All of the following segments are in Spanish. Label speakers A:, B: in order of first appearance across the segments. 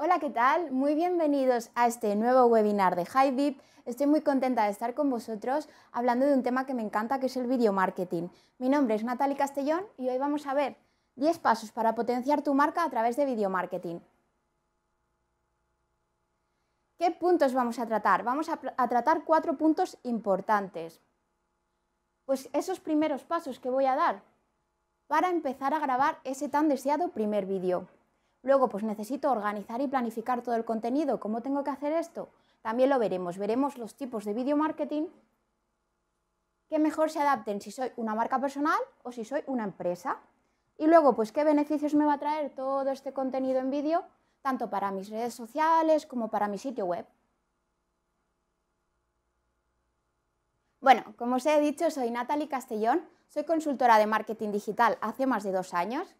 A: Hola, ¿qué tal? Muy bienvenidos a este nuevo webinar de HiveVip. Estoy muy contenta de estar con vosotros hablando de un tema que me encanta, que es el video marketing. Mi nombre es Natalie Castellón y hoy vamos a ver 10 pasos para potenciar tu marca a través de video marketing. ¿Qué puntos vamos a tratar? Vamos a, a tratar cuatro puntos importantes. Pues esos primeros pasos que voy a dar para empezar a grabar ese tan deseado primer vídeo. Luego, pues necesito organizar y planificar todo el contenido. ¿Cómo tengo que hacer esto? También lo veremos. Veremos los tipos de video marketing que mejor se adapten si soy una marca personal o si soy una empresa. Y luego, pues qué beneficios me va a traer todo este contenido en vídeo, tanto para mis redes sociales como para mi sitio web. Bueno, como os he dicho, soy Natalie Castellón, soy consultora de marketing digital hace más de dos años.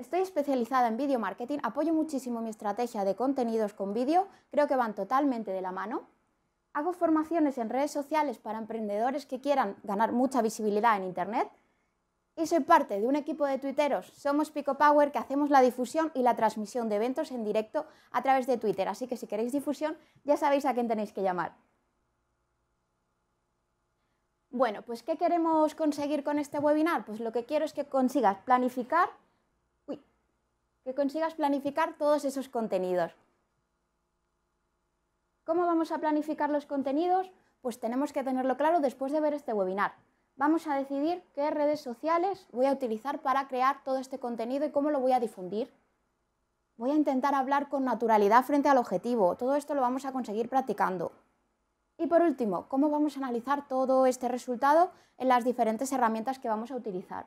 A: Estoy especializada en video marketing, apoyo muchísimo mi estrategia de contenidos con vídeo, creo que van totalmente de la mano. Hago formaciones en redes sociales para emprendedores que quieran ganar mucha visibilidad en Internet. Y soy parte de un equipo de tuiteros, somos Pico Power, que hacemos la difusión y la transmisión de eventos en directo a través de Twitter. Así que si queréis difusión, ya sabéis a quién tenéis que llamar. Bueno, pues ¿qué queremos conseguir con este webinar? Pues lo que quiero es que consigas planificar consigas planificar todos esos contenidos. ¿Cómo vamos a planificar los contenidos? Pues tenemos que tenerlo claro después de ver este webinar. Vamos a decidir qué redes sociales voy a utilizar para crear todo este contenido y cómo lo voy a difundir. Voy a intentar hablar con naturalidad frente al objetivo. Todo esto lo vamos a conseguir practicando. Y por último, cómo vamos a analizar todo este resultado en las diferentes herramientas que vamos a utilizar.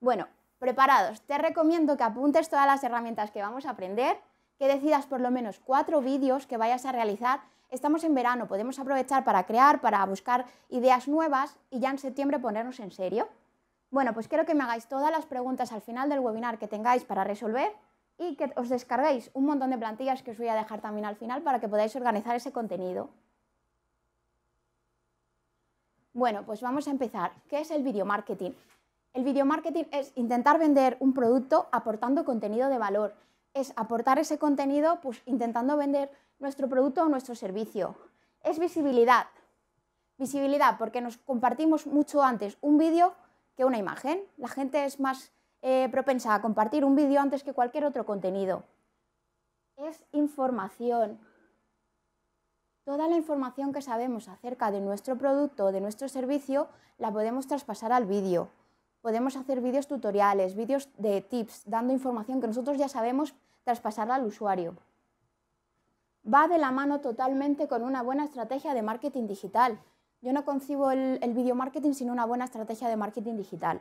A: Bueno, preparados, te recomiendo que apuntes todas las herramientas que vamos a aprender, que decidas por lo menos cuatro vídeos que vayas a realizar. Estamos en verano, podemos aprovechar para crear, para buscar ideas nuevas y ya en septiembre ponernos en serio. Bueno, pues quiero que me hagáis todas las preguntas al final del webinar que tengáis para resolver y que os descarguéis un montón de plantillas que os voy a dejar también al final para que podáis organizar ese contenido. Bueno, pues vamos a empezar. ¿Qué es el video marketing? El video marketing es intentar vender un producto aportando contenido de valor. Es aportar ese contenido pues, intentando vender nuestro producto o nuestro servicio. Es visibilidad. Visibilidad porque nos compartimos mucho antes un vídeo que una imagen. La gente es más eh, propensa a compartir un vídeo antes que cualquier otro contenido. Es información. Toda la información que sabemos acerca de nuestro producto o de nuestro servicio la podemos traspasar al vídeo. Podemos hacer vídeos tutoriales, vídeos de tips, dando información que nosotros ya sabemos traspasarla al usuario. Va de la mano totalmente con una buena estrategia de marketing digital. Yo no concibo el, video marketing sin una buena estrategia de marketing digital.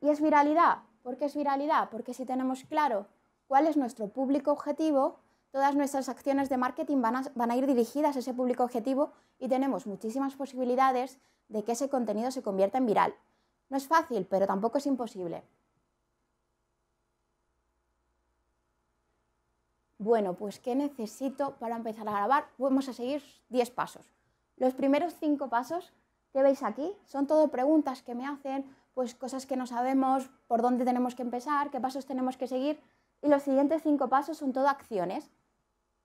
A: ¿Y es viralidad? ¿Por qué es viralidad? Porque si tenemos claro cuál es nuestro público objetivo, todas nuestras acciones de marketing van a, ir dirigidas a ese público objetivo y tenemos muchísimas posibilidades de que ese contenido se convierta en viral. No es fácil, pero tampoco es imposible. Bueno, pues ¿qué necesito para empezar a grabar? Vamos a seguir 10 pasos. Los primeros 5 pasos que veis aquí son todo preguntas que me hacen, pues cosas que no sabemos, por dónde tenemos que empezar, qué pasos tenemos que seguir. Y los siguientes 5 pasos son todo acciones.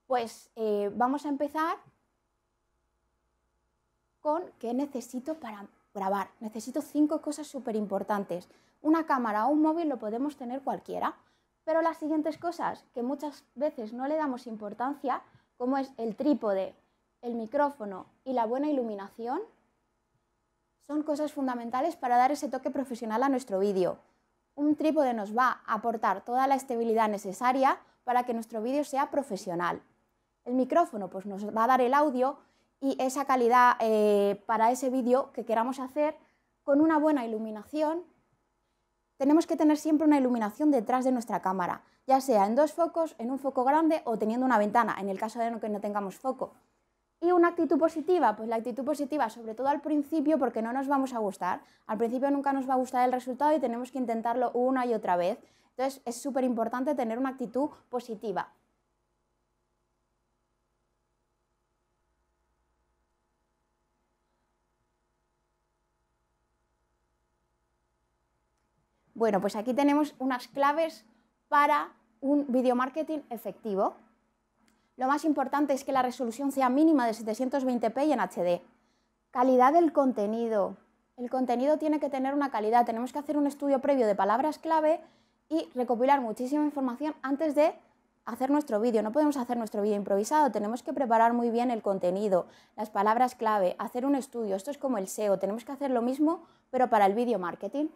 A: Pues eh, vamos a empezar con qué necesito para grabar. Necesito cinco cosas súper importantes. Una cámara o un móvil lo podemos tener cualquiera, pero las siguientes cosas que muchas veces no le damos importancia, como es el trípode, el micrófono y la buena iluminación, son cosas fundamentales para dar ese toque profesional a nuestro vídeo. Un trípode nos va a aportar toda la estabilidad necesaria para que nuestro vídeo sea profesional. El micrófono pues, nos va a dar el audio y esa calidad eh, para ese vídeo que queramos hacer con una buena iluminación. Tenemos que tener siempre una iluminación detrás de nuestra cámara, ya sea en dos focos, en un foco grande o teniendo una ventana, en el caso de que no tengamos foco. Y una actitud positiva, pues la actitud positiva sobre todo al principio porque no nos vamos a gustar. Al principio nunca nos va a gustar el resultado y tenemos que intentarlo una y otra vez. Entonces es súper importante tener una actitud positiva. Bueno, pues aquí tenemos unas claves para un video marketing efectivo. Lo más importante es que la resolución sea mínima de 720p y en HD. Calidad del contenido. El contenido tiene que tener una calidad. Tenemos que hacer un estudio previo de palabras clave y recopilar muchísima información antes de hacer nuestro vídeo. No podemos hacer nuestro vídeo improvisado, tenemos que preparar muy bien el contenido, las palabras clave, hacer un estudio. Esto es como el SEO, tenemos que hacer lo mismo, pero para el video marketing.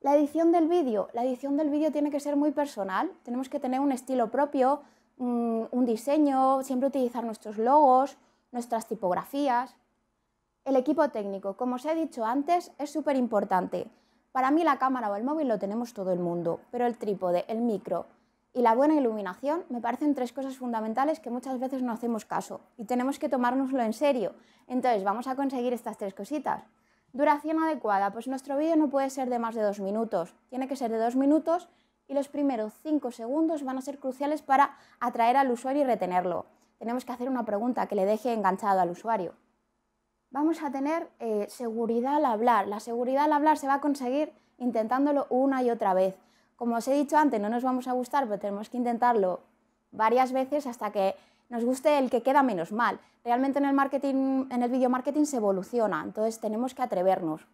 A: La edición del vídeo. La edición del vídeo tiene que ser muy personal. Tenemos que tener un estilo propio, mm, un diseño, siempre utilizar nuestros logos, nuestras tipografías. El equipo técnico, como os he dicho antes, es súper importante. Para mí la cámara o el móvil lo tenemos todo el mundo, pero el trípode, el micro y la buena iluminación me parecen tres cosas fundamentales que muchas veces no hacemos caso y tenemos que tomárnoslo en serio. Entonces, vamos a conseguir estas tres cositas. Duración adecuada, pues nuestro vídeo no puede ser de más de dos minutos, tiene que ser de dos minutos y los primeros cinco segundos van a ser cruciales para atraer al usuario y retenerlo. Tenemos que hacer una pregunta que le deje enganchado al usuario. Vamos a tener eh, seguridad al hablar. La seguridad al hablar se va a conseguir intentándolo una y otra vez. Como os he dicho antes, no nos vamos a gustar, pero tenemos que intentarlo varias veces hasta que nos guste el que queda menos mal. Realmente en el marketing, en el video marketing se evoluciona, entonces tenemos que atrevernos.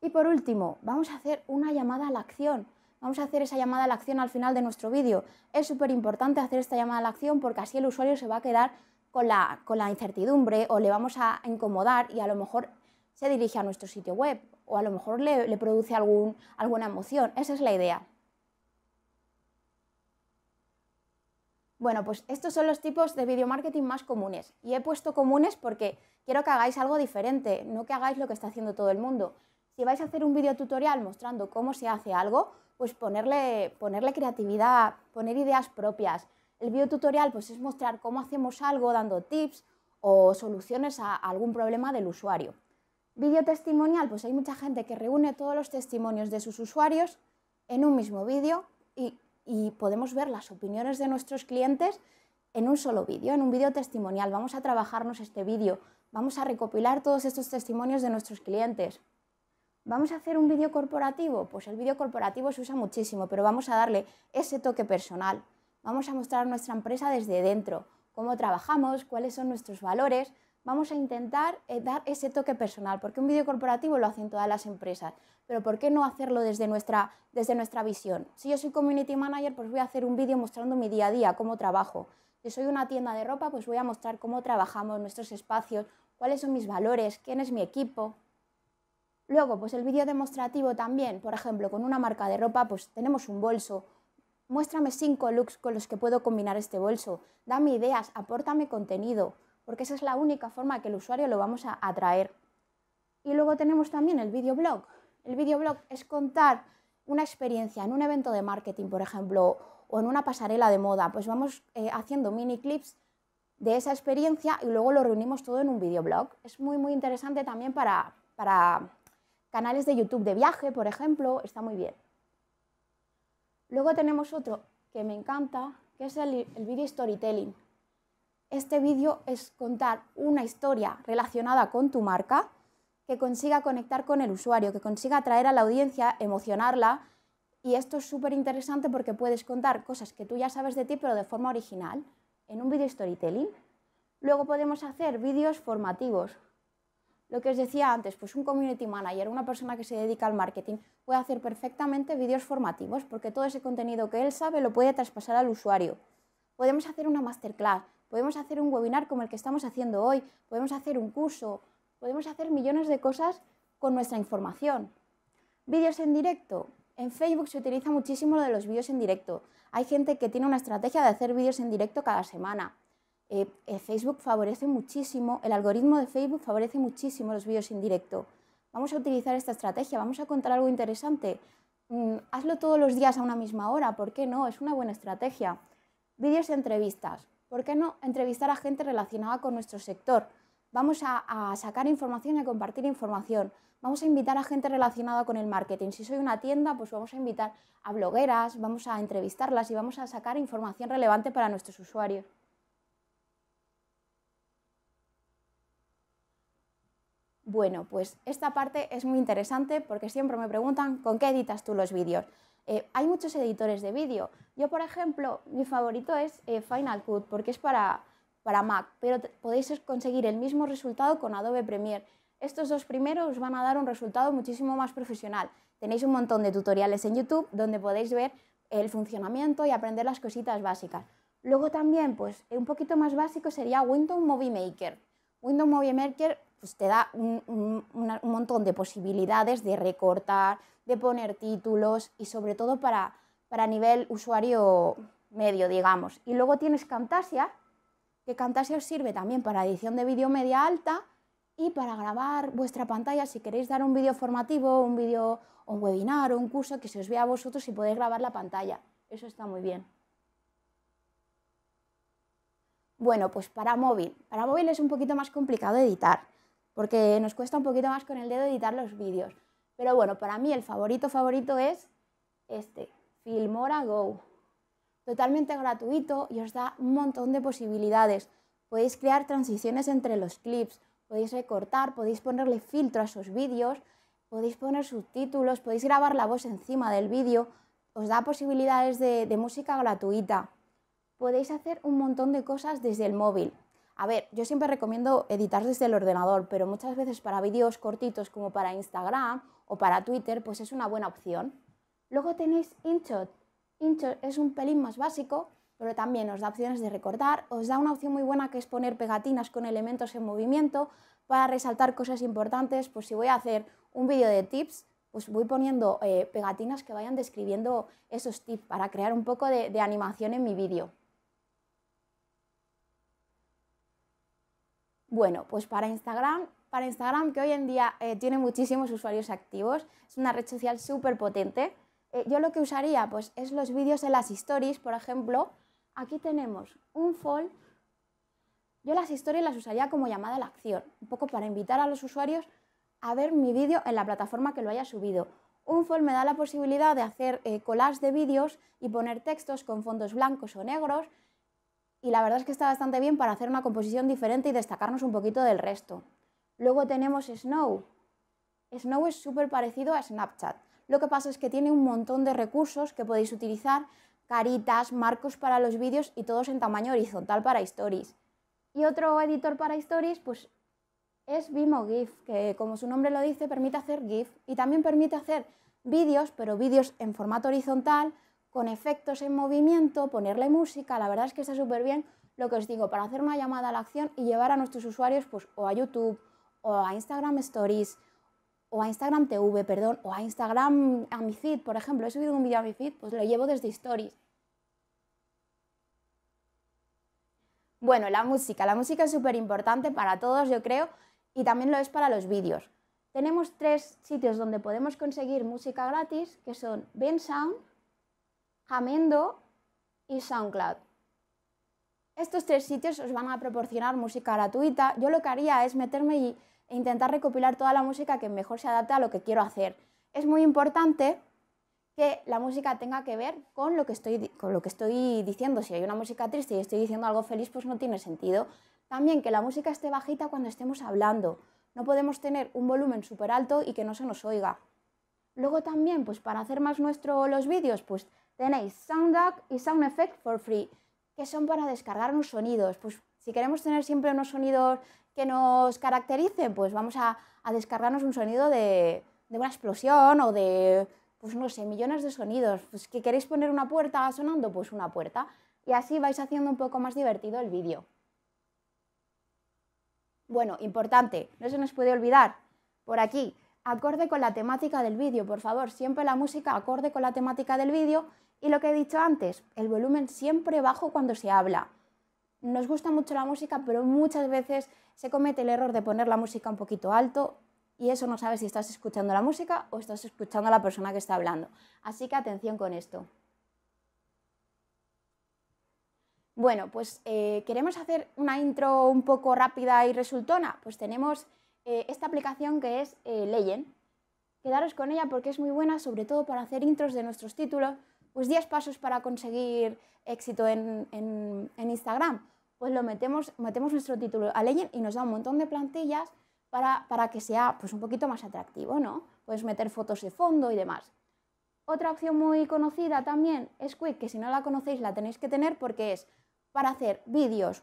A: Y por último, vamos a hacer una llamada a la acción. Vamos a hacer esa llamada a la acción al final de nuestro vídeo. Es súper importante hacer esta llamada a la acción porque así el usuario se va a quedar con la, con la incertidumbre o le vamos a incomodar y a lo mejor se dirige a nuestro sitio web o a lo mejor le, produce alguna emoción. Esa es la idea. Bueno, pues estos son los tipos de video marketing más comunes. Y he puesto comunes porque quiero que hagáis algo diferente, no que hagáis lo que está haciendo todo el mundo. Si vais a hacer un video tutorial mostrando cómo se hace algo, pues ponerle, ponerle creatividad, poner ideas propias. El video tutorial pues es mostrar cómo hacemos algo dando tips o soluciones a algún problema del usuario. Video testimonial, pues hay mucha gente que reúne todos los testimonios de sus usuarios en un mismo vídeo y y podemos ver las opiniones de nuestros clientes en un solo vídeo, en un vídeo testimonial. Vamos a trabajarnos este vídeo, vamos a recopilar todos estos testimonios de nuestros clientes. ¿Vamos a hacer un vídeo corporativo? Pues el vídeo corporativo se usa muchísimo, pero vamos a darle ese toque personal. Vamos a mostrar nuestra empresa desde dentro, cómo trabajamos, cuáles son nuestros valores. Vamos a intentar eh, dar ese toque personal, porque un vídeo corporativo lo hacen todas las empresas, pero ¿por qué no hacerlo desde nuestra, desde nuestra visión? Si yo soy community manager, pues voy a hacer un vídeo mostrando mi día a día, cómo trabajo. Si soy una tienda de ropa, pues voy a mostrar cómo trabajamos, nuestros espacios, cuáles son mis valores, quién es mi equipo. Luego, pues el vídeo demostrativo también, por ejemplo, con una marca de ropa, pues tenemos un bolso. Muéstrame cinco looks con los que puedo combinar este bolso. Dame ideas, apórtame contenido, porque esa es la única forma que el usuario lo vamos a atraer. Y luego tenemos también el videoblog el videoblog es contar una experiencia en un evento de marketing, por ejemplo, o en una pasarela de moda. Pues vamos eh, haciendo mini clips de esa experiencia y luego lo reunimos todo en un videoblog. Es muy, muy interesante también para, canales de YouTube de viaje, por ejemplo, está muy bien. Luego tenemos otro que me encanta, que es el, video storytelling. Este vídeo es contar una historia relacionada con tu marca que consiga conectar con el usuario, que consiga atraer a la audiencia, emocionarla. Y esto es súper interesante porque puedes contar cosas que tú ya sabes de ti, pero de forma original, en un video storytelling. Luego podemos hacer vídeos formativos. Lo que os decía antes, pues un community manager, una persona que se dedica al marketing, puede hacer perfectamente vídeos formativos porque todo ese contenido que él sabe lo puede traspasar al usuario. Podemos hacer una masterclass, podemos hacer un webinar como el que estamos haciendo hoy, podemos hacer un curso, Podemos hacer millones de cosas con nuestra información. Vídeos en directo. En Facebook se utiliza muchísimo lo de los vídeos en directo. Hay gente que tiene una estrategia de hacer vídeos en directo cada semana. el eh, eh, Facebook favorece muchísimo, el algoritmo de Facebook favorece muchísimo los vídeos en directo. Vamos a utilizar esta estrategia, vamos a contar algo interesante. Mm, hazlo todos los días a una misma hora, ¿por qué no? Es una buena estrategia. Vídeos de entrevistas. ¿Por qué no entrevistar a gente relacionada con nuestro sector? Vamos a, sacar información y a compartir información. Vamos a invitar a gente relacionada con el marketing. Si soy una tienda, pues vamos a invitar a blogueras, vamos a entrevistarlas y vamos a sacar información relevante para nuestros usuarios. Bueno, pues esta parte es muy interesante porque siempre me preguntan con qué editas tú los vídeos. Eh, hay muchos editores de vídeo. Yo, por ejemplo, mi favorito es eh, Final Cut porque es para, para Mac, pero podéis conseguir el mismo resultado con Adobe Premiere. Estos dos primeros van a dar un resultado muchísimo más profesional. Tenéis un montón de tutoriales en YouTube donde podéis ver el funcionamiento y aprender las cositas básicas. Luego también, pues un poquito más básico sería Windows Movie Maker. Windows Movie Maker pues, te da un, montón de posibilidades de recortar, de poner títulos y sobre todo para, para nivel usuario medio, digamos. Y luego tienes Camtasia, que Camtasia os sirve también para edición de vídeo media alta y para grabar vuestra pantalla si queréis dar un vídeo formativo, un vídeo, un webinar o un curso que se os vea a vosotros y podéis grabar la pantalla. Eso está muy bien. Bueno, pues para móvil. Para móvil es un poquito más complicado editar, porque nos cuesta un poquito más con el dedo editar los vídeos. Pero bueno, para mí el favorito favorito es este, Filmora Go totalmente gratuito y os da un montón de posibilidades. Podéis crear transiciones entre los clips, podéis recortar, podéis ponerle filtro a sus vídeos, podéis poner subtítulos, podéis grabar la voz encima del vídeo, os da posibilidades de, música gratuita. Podéis hacer un montón de cosas desde el móvil. A ver, yo siempre recomiendo editar desde el ordenador, pero muchas veces para vídeos cortitos como para Instagram o para Twitter, pues es una buena opción. Luego tenéis InShot, Incho es un pelín más básico, pero también os da opciones de recortar, os da una opción muy buena que es poner pegatinas con elementos en movimiento para resaltar cosas importantes, pues si voy a hacer un vídeo de tips, pues voy poniendo eh, pegatinas que vayan describiendo esos tips para crear un poco de, animación en mi vídeo. Bueno, pues para Instagram, para Instagram que hoy en día eh, tiene muchísimos usuarios activos, es una red social súper potente, eh, yo lo que usaría pues es los vídeos en las stories, por ejemplo. Aquí tenemos un fall. Yo las stories las usaría como llamada a la acción, un poco para invitar a los usuarios a ver mi vídeo en la plataforma que lo haya subido. Un fall me da la posibilidad de hacer eh, collages de vídeos y poner textos con fondos blancos o negros y la verdad es que está bastante bien para hacer una composición diferente y destacarnos un poquito del resto. Luego tenemos Snow. Snow es súper parecido a Snapchat. Lo que pasa es que tiene un montón de recursos que podéis utilizar, caritas, marcos para los vídeos y todos en tamaño horizontal para stories. Y otro editor para stories, pues es Vimo GIF, que como su nombre lo dice, permite hacer GIF y también permite hacer vídeos, pero vídeos en formato horizontal, con efectos en movimiento, ponerle música, la verdad es que está súper bien lo que os digo, para hacer una llamada a la acción y llevar a nuestros usuarios pues, o a YouTube o a Instagram Stories o a Instagram TV, perdón, o a Instagram, a mi por ejemplo, he subido un vídeo a mi pues lo llevo desde Stories. Bueno, la música, la música es súper importante para todos, yo creo, y también lo es para los vídeos. Tenemos tres sitios donde podemos conseguir música gratis, que son Bensound, Jamendo y SoundCloud. Estos tres sitios os van a proporcionar música gratuita. Yo lo que haría es meterme y e intentar recopilar toda la música que mejor se adapte a lo que quiero hacer. Es muy importante que la música tenga que ver con lo que estoy, con lo que estoy diciendo. Si hay una música triste y estoy diciendo algo feliz, pues no tiene sentido. También que la música esté bajita cuando estemos hablando. No podemos tener un volumen súper alto y que no se nos oiga. Luego también, pues para hacer más nuestro los vídeos, pues tenéis SoundUp y Sound Effect for Free, que son para descargar unos sonidos. Pues si queremos tener siempre unos sonidos que nos caracterice? Pues vamos a, descargarnos un sonido de, de, una explosión o de, pues no sé, millones de sonidos. Pues que queréis poner una puerta sonando, pues una puerta. Y así vais haciendo un poco más divertido el vídeo. Bueno, importante, no se nos puede olvidar, por aquí, acorde con la temática del vídeo, por favor, siempre la música acorde con la temática del vídeo y lo que he dicho antes, el volumen siempre bajo cuando se habla nos gusta mucho la música, pero muchas veces se comete el error de poner la música un poquito alto y eso no sabes si estás escuchando la música o estás escuchando a la persona que está hablando. Así que atención con esto. Bueno, pues eh, queremos hacer una intro un poco rápida y resultona. Pues tenemos eh, esta aplicación que es eh, Leyen. Quedaros con ella porque es muy buena, sobre todo para hacer intros de nuestros títulos, pues 10 pasos para conseguir éxito en, en, Instagram? Pues lo metemos, metemos nuestro título a Legend y nos da un montón de plantillas para, que sea pues, un poquito más atractivo, ¿no? Puedes meter fotos de fondo y demás. Otra opción muy conocida también es Quick, que si no la conocéis la tenéis que tener porque es para hacer vídeos,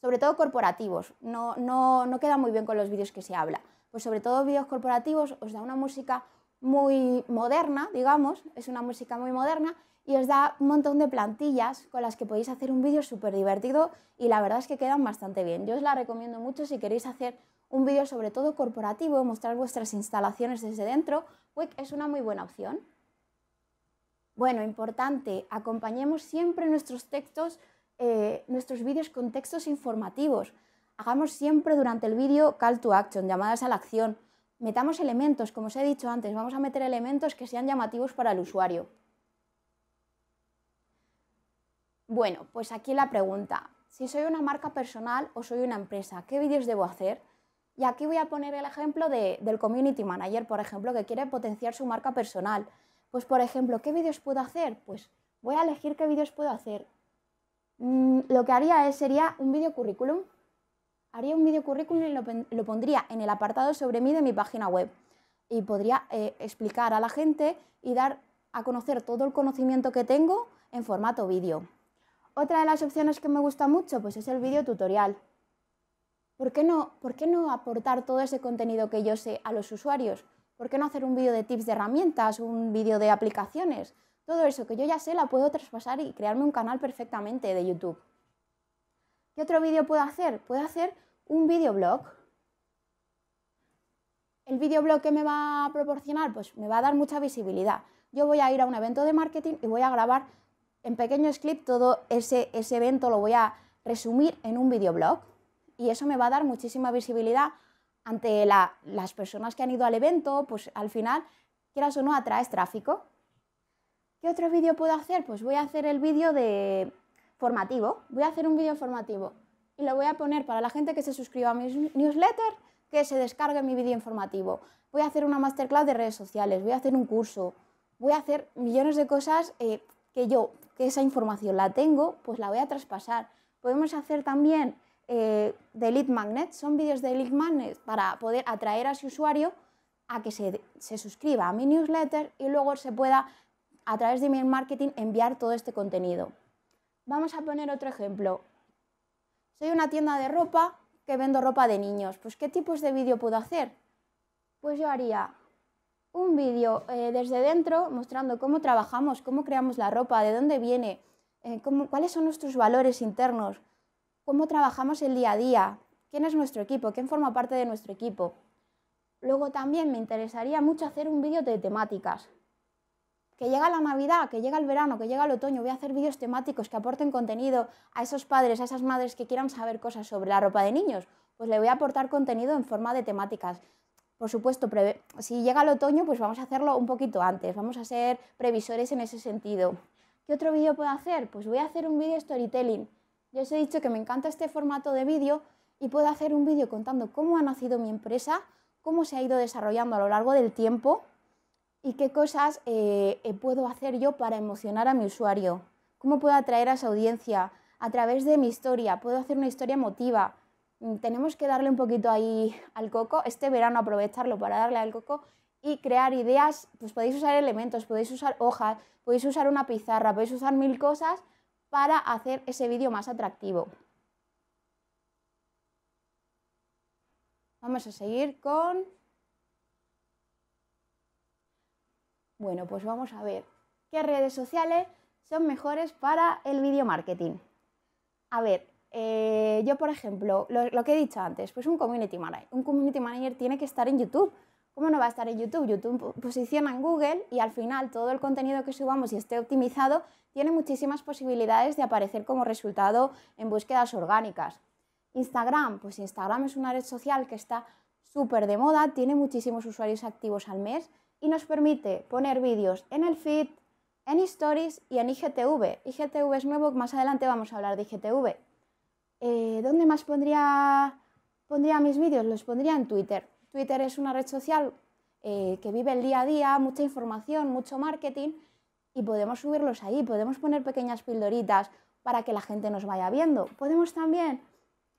A: sobre todo corporativos. no queda muy bien con los vídeos que se habla. Pues sobre todo vídeos corporativos os da una música muy moderna, digamos, es una música muy moderna y os da un montón de plantillas con las que podéis hacer un vídeo súper divertido y la verdad es que quedan bastante bien. Yo os la recomiendo mucho si queréis hacer un vídeo sobre todo corporativo, mostrar vuestras instalaciones desde dentro, WIC es una muy buena opción. Bueno, importante, acompañemos siempre nuestros textos, eh, nuestros vídeos con textos informativos. Hagamos siempre durante el vídeo call to action, llamadas a la acción metamos elementos, como os he dicho antes, vamos a meter elementos que sean llamativos para el usuario. Bueno, pues aquí la pregunta, si soy una marca personal o soy una empresa, ¿qué vídeos debo hacer? Y aquí voy a poner el ejemplo del community manager, por ejemplo, que quiere potenciar su marca personal. Pues, por ejemplo, ¿qué vídeos puedo hacer? Pues voy a elegir qué vídeos puedo hacer. Mm, lo que haría es, sería un vídeo currículum haría un video currículum y lo, pondría en el apartado sobre mí de mi página web. Y podría eh, explicar a la gente y dar a conocer todo el conocimiento que tengo en formato vídeo. Otra de las opciones que me gusta mucho pues es el vídeo tutorial. ¿Por qué, no, ¿Por qué no aportar todo ese contenido que yo sé a los usuarios? ¿Por qué no hacer un vídeo de tips de herramientas, un vídeo de aplicaciones? Todo eso que yo ya sé la puedo traspasar y crearme un canal perfectamente de YouTube. ¿Qué otro vídeo puedo hacer? Puedo hacer un videoblog. ¿El videoblog que me va a proporcionar? Pues me va a dar mucha visibilidad. Yo voy a ir a un evento de marketing y voy a grabar en pequeños clips todo ese, evento, lo voy a resumir en un videoblog y eso me va a dar muchísima visibilidad ante las personas que han ido al evento, pues al final, quieras o no, atraes tráfico. ¿Qué otro vídeo puedo hacer? Pues voy a hacer el vídeo de formativo. Voy a hacer un vídeo informativo y lo voy a poner para la gente que se suscriba a mi newsletter, que se descargue mi vídeo informativo. Voy a hacer una masterclass de redes sociales, voy a hacer un curso, voy a hacer millones de cosas eh, que yo, que esa información la tengo, pues la voy a traspasar. Podemos hacer también eh, de lead magnet, son vídeos de lead magnet para poder atraer a su usuario a que se, se suscriba a mi newsletter y luego se pueda a través de mi marketing enviar todo este contenido. Vamos a poner otro ejemplo. Soy una tienda de ropa que vendo ropa de niños. Pues, ¿qué tipos de vídeo puedo hacer? Pues yo haría un vídeo eh, desde dentro mostrando cómo trabajamos, cómo creamos la ropa, de dónde viene, eh, cuáles son nuestros valores internos, cómo trabajamos el día a día, quién es nuestro equipo, quién forma parte de nuestro equipo. Luego también me interesaría mucho hacer un vídeo de temáticas, que llega la Navidad, que llega el verano, que llega el otoño, voy a hacer vídeos temáticos que aporten contenido a esos padres, a esas madres que quieran saber cosas sobre la ropa de niños, pues le voy a aportar contenido en forma de temáticas. Por supuesto, si llega el otoño, pues vamos a hacerlo un poquito antes, vamos a ser previsores en ese sentido. ¿Qué otro vídeo puedo hacer? Pues voy a hacer un vídeo storytelling. Ya os he dicho que me encanta este formato de vídeo y puedo hacer un vídeo contando cómo ha nacido mi empresa, cómo se ha ido desarrollando a lo largo del tiempo y qué cosas eh, eh, puedo hacer yo para emocionar a mi usuario. ¿Cómo puedo atraer a esa audiencia? A través de mi historia, puedo hacer una historia emotiva. Mm, tenemos que darle un poquito ahí al coco, este verano aprovecharlo para darle al coco y crear ideas, pues podéis usar elementos, podéis usar hojas, podéis usar una pizarra, podéis usar mil cosas para hacer ese vídeo más atractivo. Vamos a seguir con Bueno, pues vamos a ver qué redes sociales son mejores para el video marketing. A ver, eh, yo por ejemplo, lo, lo, que he dicho antes, pues un community manager. Un community manager tiene que estar en YouTube. ¿Cómo no va a estar en YouTube? YouTube posiciona en Google y al final todo el contenido que subamos y esté optimizado tiene muchísimas posibilidades de aparecer como resultado en búsquedas orgánicas. Instagram, pues Instagram es una red social que está súper de moda, tiene muchísimos usuarios activos al mes y nos permite poner vídeos en el feed, en Stories y en IGTV. IGTV es nuevo, más adelante vamos a hablar de IGTV. Eh, ¿Dónde más pondría, pondría mis vídeos? Los pondría en Twitter. Twitter es una red social eh, que vive el día a día, mucha información, mucho marketing y podemos subirlos ahí, podemos poner pequeñas pildoritas para que la gente nos vaya viendo. Podemos también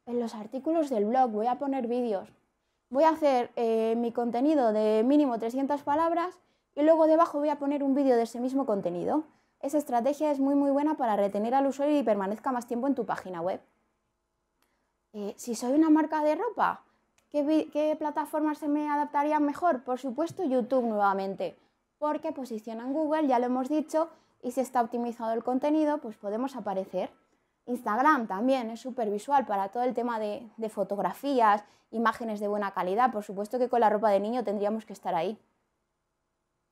A: en los artículos del blog, voy a poner vídeos, voy a hacer eh, mi contenido de mínimo 300 palabras y luego debajo voy a poner un vídeo de ese mismo contenido. Esa estrategia es muy muy buena para retener al usuario y permanezca más tiempo en tu página web. Eh, si soy una marca de ropa, ¿qué, plataforma plataformas se me adaptaría mejor? Por supuesto YouTube nuevamente, porque posicionan Google, ya lo hemos dicho, y si está optimizado el contenido, pues podemos aparecer. Instagram también es súper visual para todo el tema de, fotografías, imágenes de buena calidad. Por supuesto que con la ropa de niño tendríamos que estar ahí.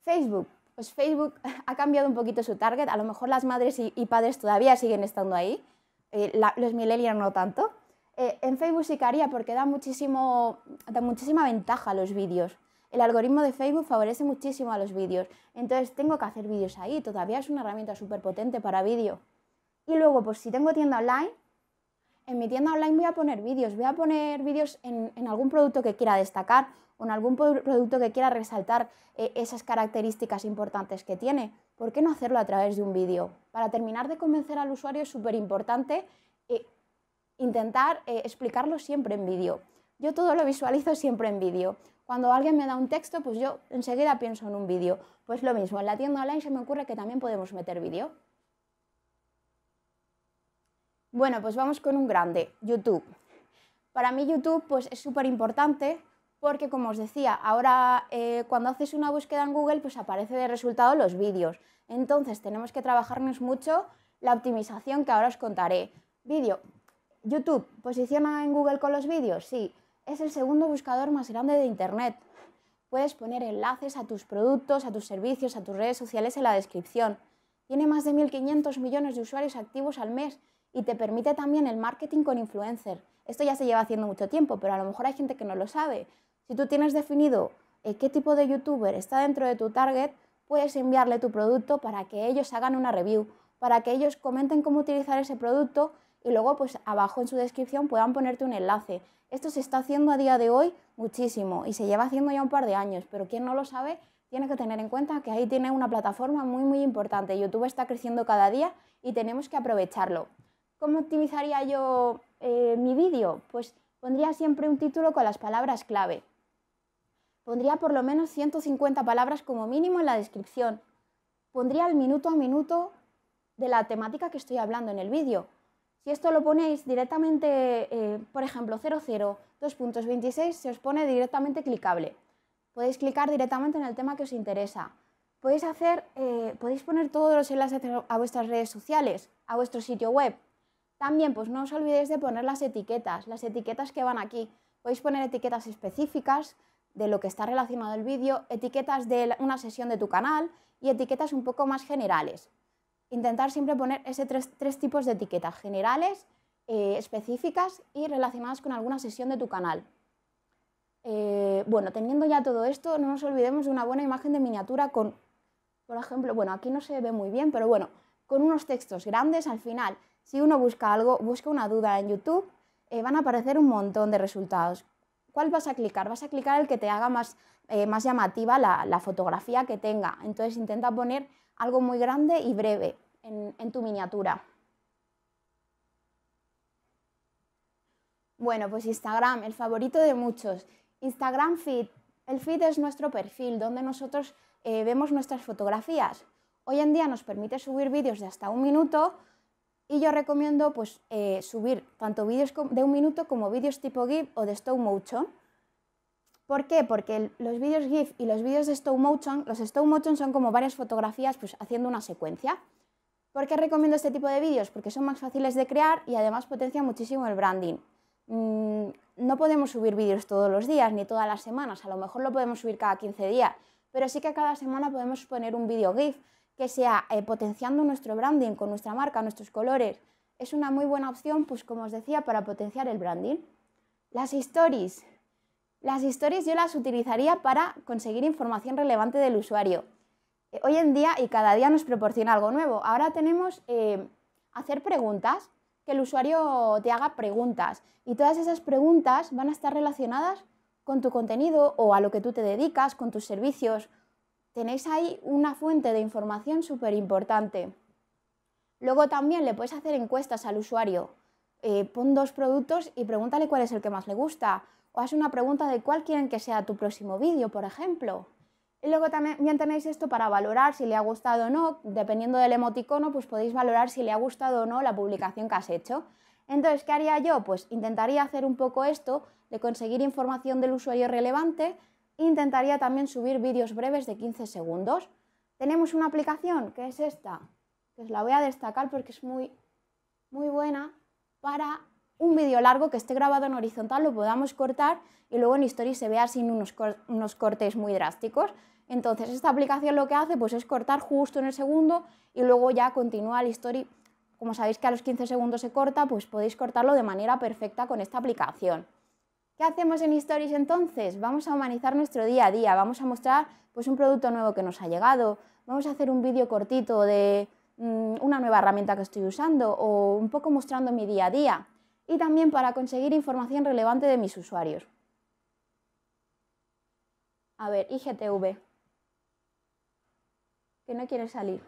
A: Facebook. Pues Facebook ha cambiado un poquito su target. A lo mejor las madres y, padres todavía siguen estando ahí. Eh, los millennials no tanto. Eh, en Facebook sí que haría porque da, da muchísima ventaja a los vídeos. El algoritmo de Facebook favorece muchísimo a los vídeos. Entonces tengo que hacer vídeos ahí. Todavía es una herramienta súper potente para vídeo. Y luego, pues si tengo tienda online, en mi tienda online voy a poner vídeos, voy a poner vídeos en, algún producto que quiera destacar o en algún producto que quiera resaltar eh, esas características importantes que tiene. ¿Por qué no hacerlo a través de un vídeo? Para terminar de convencer al usuario es súper importante eh, intentar eh, explicarlo siempre en vídeo. Yo todo lo visualizo siempre en vídeo. Cuando alguien me da un texto, pues yo enseguida pienso en un vídeo. Pues lo mismo, en la tienda online se me ocurre que también podemos meter vídeo. Bueno, pues vamos con un grande, YouTube. Para mí YouTube pues, es súper importante porque, como os decía, ahora eh, cuando haces una búsqueda en Google, pues aparece de resultado los vídeos. Entonces tenemos que trabajarnos mucho la optimización que ahora os contaré. Vídeo. YouTube, ¿posiciona en Google con los vídeos? Sí. Es el segundo buscador más grande de Internet. Puedes poner enlaces a tus productos, a tus servicios, a tus redes sociales en la descripción. Tiene más de 1.500 millones de usuarios activos al mes y te permite también el marketing con influencer. Esto ya se lleva haciendo mucho tiempo, pero a lo mejor hay gente que no lo sabe. Si tú tienes definido eh, qué tipo de youtuber está dentro de tu target, puedes enviarle tu producto para que ellos hagan una review, para que ellos comenten cómo utilizar ese producto y luego pues abajo en su descripción puedan ponerte un enlace. Esto se está haciendo a día de hoy muchísimo y se lleva haciendo ya un par de años, pero quien no lo sabe tiene que tener en cuenta que ahí tiene una plataforma muy, muy importante. YouTube está creciendo cada día y tenemos que aprovecharlo. ¿Cómo optimizaría yo eh, mi vídeo? Pues pondría siempre un título con las palabras clave. Pondría por lo menos 150 palabras como mínimo en la descripción. Pondría el minuto a minuto de la temática que estoy hablando en el vídeo. Si esto lo ponéis directamente, eh, por ejemplo, 002.26, se os pone directamente clicable. Podéis clicar directamente en el tema que os interesa. Podéis, hacer, eh, podéis poner todos los enlaces a vuestras redes sociales, a vuestro sitio web. También, pues no os olvidéis de poner las etiquetas, las etiquetas que van aquí. Podéis poner etiquetas específicas de lo que está relacionado el vídeo, etiquetas de una sesión de tu canal y etiquetas un poco más generales. Intentar siempre poner ese tres, tipos de etiquetas, generales, eh, específicas y relacionadas con alguna sesión de tu canal. Eh, bueno, teniendo ya todo esto, no nos olvidemos de una buena imagen de miniatura con, por ejemplo, bueno, aquí no se ve muy bien, pero bueno, con unos textos grandes al final. Si uno busca algo, busca una duda en YouTube, eh, van a aparecer un montón de resultados. ¿Cuál vas a clicar? Vas a clicar el que te haga más, eh, llamativa la, fotografía que tenga. Entonces intenta poner algo muy grande y breve en tu miniatura. Bueno, pues Instagram, el favorito de muchos. Instagram Feed. El feed es nuestro perfil donde nosotros eh, vemos nuestras fotografías. Hoy en día nos permite subir vídeos de hasta un minuto y yo recomiendo pues, eh, subir tanto vídeos de un minuto como vídeos tipo GIF o de stop motion. ¿Por qué? Porque los vídeos GIF y los vídeos de stop motion, los stop motion son como varias fotografías pues, haciendo una secuencia. ¿Por qué recomiendo este tipo de vídeos? Porque son más fáciles de crear y además potencian muchísimo el branding. Mm, no podemos subir vídeos todos los días ni todas las semanas, a lo mejor lo podemos subir cada 15 días, pero sí que cada semana podemos poner un video GIF que sea eh, potenciando nuestro branding con nuestra marca, nuestros colores. Es una muy buena opción, pues como os decía, para potenciar el branding. Las stories. Las stories yo las utilizaría para conseguir información relevante del usuario. Eh, hoy en día y cada día nos proporciona algo nuevo. Ahora tenemos eh, hacer preguntas que el usuario te haga preguntas y todas esas preguntas van a estar relacionadas con tu contenido o a lo que tú te dedicas, con tus servicios. Tenéis ahí una fuente de información súper importante. Luego también le puedes hacer encuestas al usuario. Eh, pon dos productos y pregúntale cuál es el que más le gusta. O haz una pregunta de cuál quieren que sea tu próximo vídeo, por ejemplo. Y luego también tenéis esto para valorar si le ha gustado o no. Dependiendo del emoticono, pues podéis valorar si le ha gustado o no la publicación que has hecho. Entonces, ¿qué haría yo? Pues intentaría hacer un poco esto de conseguir información del usuario relevante. Intentaría también subir vídeos breves de 15 segundos. Tenemos una aplicación que es esta, que la voy a destacar porque es muy, muy buena para un vídeo largo que esté grabado en horizontal lo podamos cortar y luego en Stories se vea sin unos, cortes muy drásticos. Entonces esta aplicación lo que hace pues, es cortar justo en el segundo y luego ya continúa el Story. Como sabéis que a los 15 segundos se corta, pues podéis cortarlo de manera perfecta con esta aplicación. ¿Qué hacemos en Stories entonces? Vamos a humanizar nuestro día a día, vamos a mostrar pues, un producto nuevo que nos ha llegado, vamos a hacer un vídeo cortito de mm, una nueva herramienta que estoy usando o un poco mostrando mi día a día y también para conseguir información relevante de mis usuarios. A ver, IGTV. Que no quiere salir.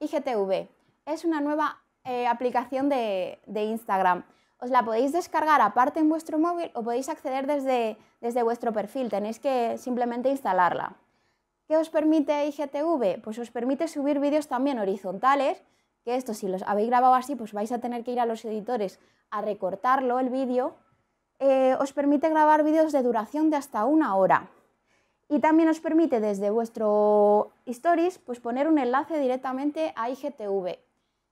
A: IGTV es una nueva eh, aplicación de, Instagram. Os la podéis descargar aparte en vuestro móvil o podéis acceder desde, desde vuestro perfil. Tenéis que simplemente instalarla. ¿Qué os permite IGTV? Pues os permite subir vídeos también horizontales que esto, si los habéis grabado así, pues vais a tener que ir a los editores a recortarlo el vídeo, eh, os permite grabar vídeos de duración de hasta una hora. Y también os permite desde vuestro Stories pues poner un enlace directamente a IGTV.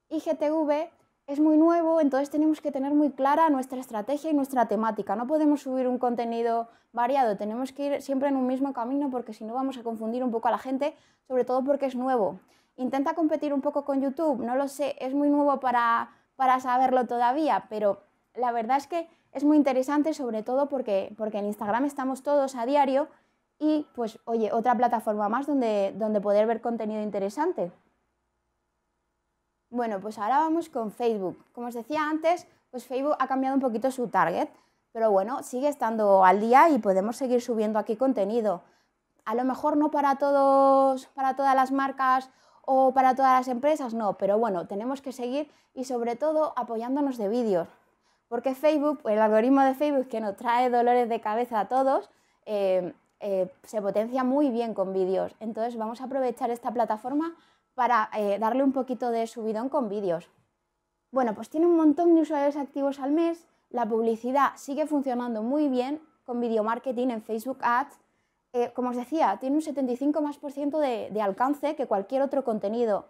A: IGTV es muy nuevo, entonces tenemos que tener muy clara nuestra estrategia y nuestra temática. No podemos subir un contenido variado, tenemos que ir siempre en un mismo camino porque si no vamos a confundir un poco a la gente, sobre todo porque es nuevo. Intenta competir un poco con YouTube, no lo sé, es muy nuevo para, para saberlo todavía, pero la verdad es que es muy interesante, sobre todo porque, porque en Instagram estamos todos a diario y pues oye, otra plataforma más donde, donde poder ver contenido interesante. Bueno, pues ahora vamos con Facebook. Como os decía antes, pues Facebook ha cambiado un poquito su target, pero bueno, sigue estando al día y podemos seguir subiendo aquí contenido. A lo mejor no para todos, para todas las marcas o para todas las empresas, no, pero bueno, tenemos que seguir y sobre todo apoyándonos de vídeos, porque Facebook, el algoritmo de Facebook que nos trae dolores de cabeza a todos, eh, eh, se potencia muy bien con vídeos. Entonces vamos a aprovechar esta plataforma para eh, darle un poquito de subidón con vídeos. Bueno, pues tiene un montón de usuarios activos al mes, la publicidad sigue funcionando muy bien con video marketing en Facebook Ads eh, como os decía, tiene un 75 más por de, alcance que cualquier otro contenido.